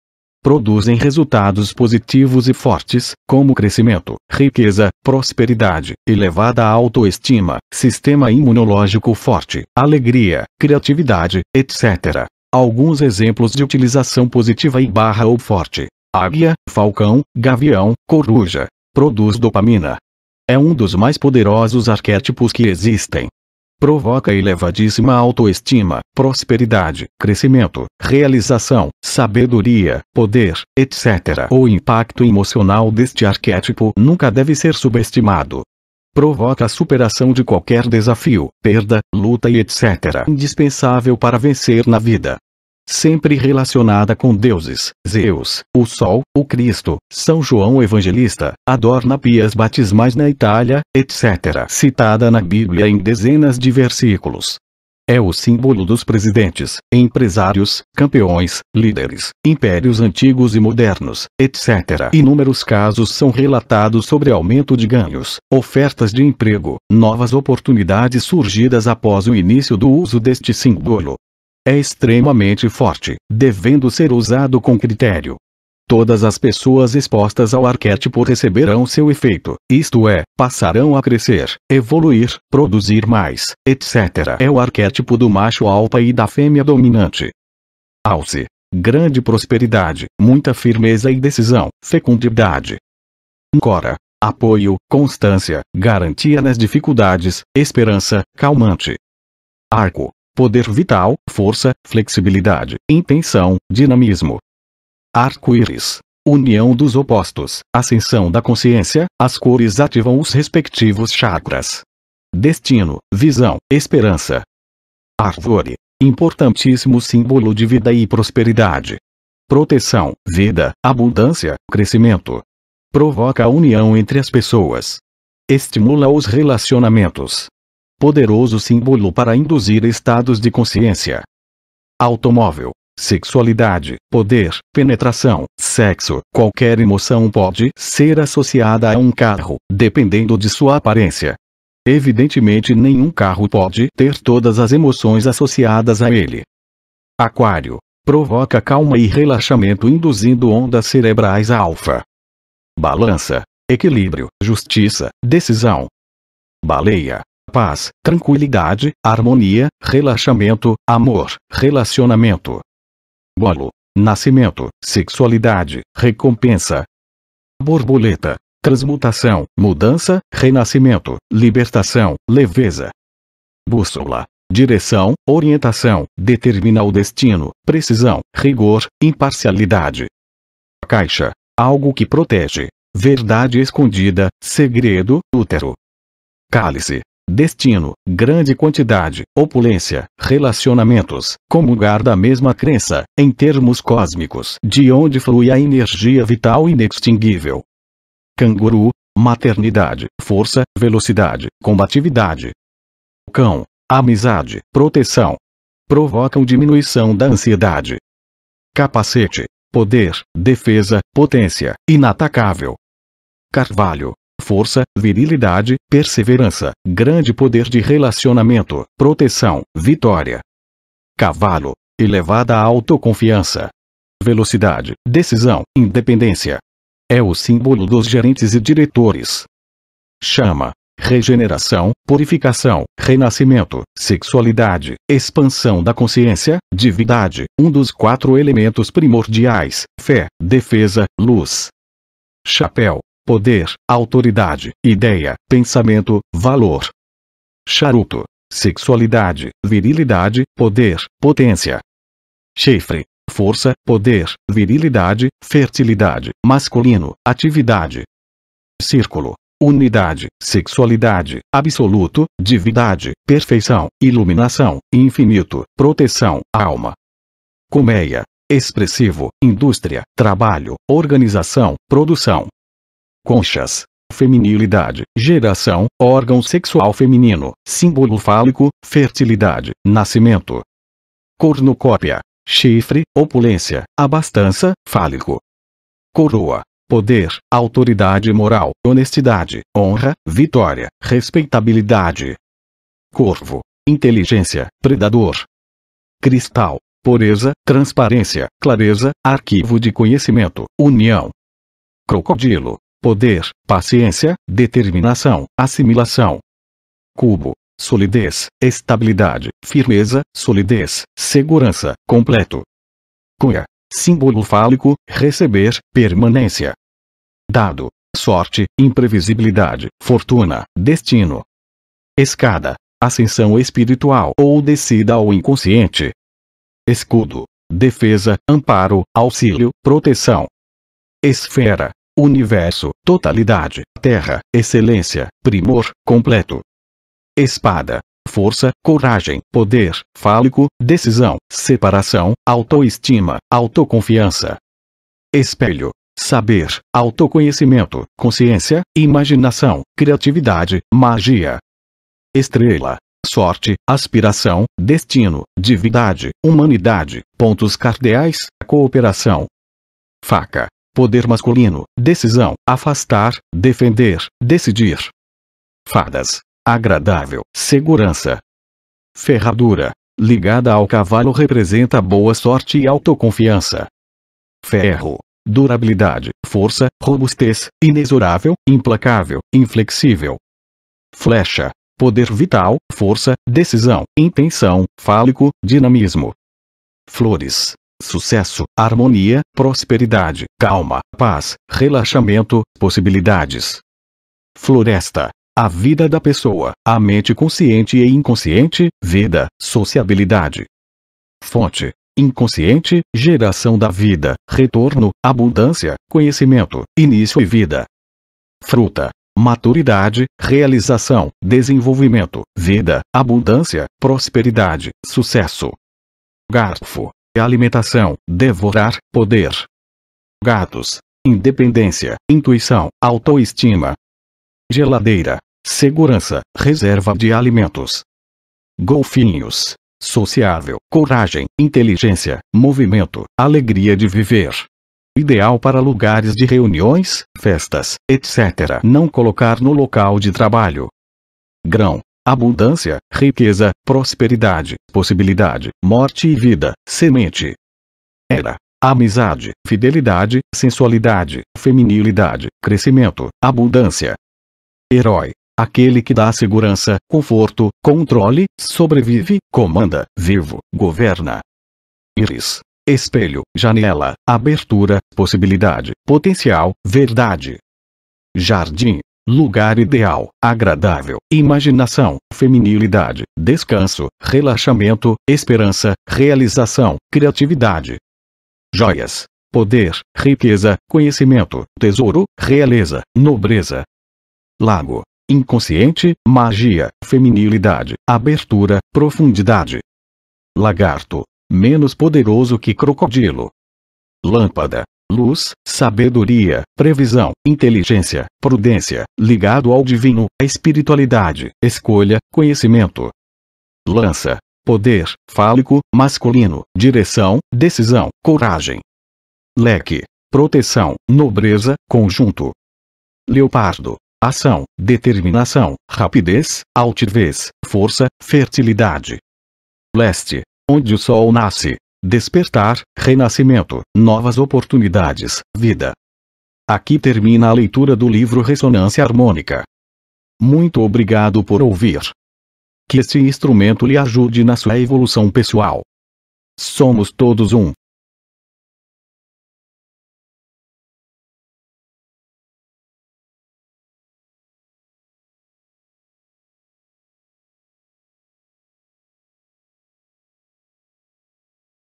produzem resultados positivos e fortes, como crescimento, riqueza, prosperidade, elevada autoestima, sistema imunológico forte, alegria, criatividade, etc. Alguns exemplos de utilização positiva e barra ou forte. Águia, falcão, gavião, coruja. Produz dopamina. É um dos mais poderosos arquétipos que existem provoca elevadíssima autoestima, prosperidade, crescimento, realização, sabedoria, poder, etc. O impacto emocional deste arquétipo nunca deve ser subestimado provoca a superação de qualquer desafio, perda, luta e etc. indispensável para vencer na vida sempre relacionada com deuses, Zeus, o Sol, o Cristo, São João Evangelista, adorna pias batismais na Itália, etc. Citada na Bíblia em dezenas de versículos. É o símbolo dos presidentes, empresários, campeões, líderes, impérios antigos e modernos, etc. Inúmeros casos são relatados sobre aumento de ganhos, ofertas de emprego, novas oportunidades surgidas após o início do uso deste símbolo é extremamente forte, devendo ser usado com critério. Todas as pessoas expostas ao arquétipo receberão seu efeito, isto é, passarão a crescer, evoluir, produzir mais, etc. É o arquétipo do macho alfa e da fêmea dominante. Alce. Grande prosperidade, muita firmeza e decisão, fecundidade. Cora. Apoio, constância, garantia nas dificuldades, esperança, calmante. Arco poder vital, força, flexibilidade, intenção, dinamismo. Arco-íris. União dos opostos, ascensão da consciência, as cores ativam os respectivos chakras. Destino, visão, esperança. Árvore. Importantíssimo símbolo de vida e prosperidade. Proteção, vida, abundância, crescimento. Provoca a união entre as pessoas. Estimula os relacionamentos poderoso símbolo para induzir estados de consciência. Automóvel, sexualidade, poder, penetração, sexo, qualquer emoção pode ser associada a um carro, dependendo de sua aparência. Evidentemente, nenhum carro pode ter todas as emoções associadas a ele. Aquário provoca calma e relaxamento induzindo ondas cerebrais alfa. Balança, equilíbrio, justiça, decisão. Baleia paz, tranquilidade, harmonia, relaxamento, amor, relacionamento. Bolo, nascimento, sexualidade, recompensa. Borboleta, transmutação, mudança, renascimento, libertação, leveza. Bússola, direção, orientação, determina o destino, precisão, rigor, imparcialidade. Caixa, algo que protege, verdade escondida, segredo, útero. Cálice, destino, grande quantidade, opulência, relacionamentos, comungar da mesma crença, em termos cósmicos, de onde flui a energia vital inextinguível. Canguru, maternidade, força, velocidade, combatividade. Cão, amizade, proteção. Provocam diminuição da ansiedade. Capacete, poder, defesa, potência, inatacável. Carvalho, força, virilidade, perseverança, grande poder de relacionamento, proteção, vitória. Cavalo, elevada autoconfiança. Velocidade, decisão, independência. É o símbolo dos gerentes e diretores. Chama, regeneração, purificação, renascimento, sexualidade, expansão da consciência, divindade, um dos quatro elementos primordiais, fé, defesa, luz. Chapéu, poder, autoridade, ideia, pensamento, valor. Charuto, sexualidade, virilidade, poder, potência. Chifre, força, poder, virilidade, fertilidade, masculino, atividade. Círculo, unidade, sexualidade, absoluto, divindade, perfeição, iluminação, infinito, proteção, alma. Colmeia, expressivo, indústria, trabalho, organização, produção, conchas, feminilidade, geração, órgão sexual feminino, símbolo fálico, fertilidade, nascimento. Cornucópia, chifre, opulência, abastança, fálico. Coroa, poder, autoridade moral, honestidade, honra, vitória, respeitabilidade. Corvo, inteligência, predador. Cristal, pureza, transparência, clareza, arquivo de conhecimento, união. Crocodilo, poder, paciência, determinação, assimilação. Cubo, solidez, estabilidade, firmeza, solidez, segurança, completo. Cunha, símbolo fálico, receber, permanência. Dado, sorte, imprevisibilidade, fortuna, destino. Escada, ascensão espiritual ou descida ao inconsciente. Escudo, defesa, amparo, auxílio, proteção. Esfera, universo, totalidade, terra, excelência, primor, completo. Espada, força, coragem, poder, fálico, decisão, separação, autoestima, autoconfiança. Espelho, saber, autoconhecimento, consciência, imaginação, criatividade, magia. Estrela, sorte, aspiração, destino, divindade, humanidade, pontos cardeais, cooperação. Faca, Poder masculino, decisão, afastar, defender, decidir. Fadas. Agradável, segurança. Ferradura, ligada ao cavalo representa boa sorte e autoconfiança. Ferro. Durabilidade, força, robustez, inexorável, implacável, inflexível. Flecha. Poder vital, força, decisão, intenção, fálico, dinamismo. Flores sucesso, harmonia, prosperidade, calma, paz, relaxamento, possibilidades. Floresta. A vida da pessoa, a mente consciente e inconsciente, vida, sociabilidade. Fonte: Inconsciente, geração da vida, retorno, abundância, conhecimento, início e vida. Fruta: Maturidade, realização, desenvolvimento, vida, abundância, prosperidade, sucesso. Garfo: alimentação, devorar, poder. Gatos, independência, intuição, autoestima. Geladeira, segurança, reserva de alimentos. Golfinhos, sociável, coragem, inteligência, movimento, alegria de viver. Ideal para lugares de reuniões, festas, etc. Não colocar no local de trabalho. Grão, abundância, riqueza, prosperidade, possibilidade, morte e vida, semente. Era. Amizade, fidelidade, sensualidade, feminilidade, crescimento, abundância. Herói. Aquele que dá segurança, conforto, controle, sobrevive, comanda, vivo, governa. Iris. Espelho, janela, abertura, possibilidade, potencial, verdade. Jardim, lugar ideal, agradável, imaginação, feminilidade, descanso, relaxamento, esperança, realização, criatividade. Joias, poder, riqueza, conhecimento, tesouro, realeza, nobreza. Lago, inconsciente, magia, feminilidade, abertura, profundidade. Lagarto, menos poderoso que crocodilo. Lâmpada, luz, sabedoria, previsão, inteligência, prudência, ligado ao divino, a espiritualidade, escolha, conhecimento. Lança, poder, fálico, masculino, direção, decisão, coragem. Leque, proteção, nobreza, conjunto. Leopardo, ação, determinação, rapidez, altivez, força, fertilidade. Leste, onde o sol nasce, despertar, renascimento, novas oportunidades, vida. Aqui termina a leitura do livro Ressonância Harmônica. Muito obrigado por ouvir. Que este instrumento lhe ajude na sua evolução pessoal. Somos todos um.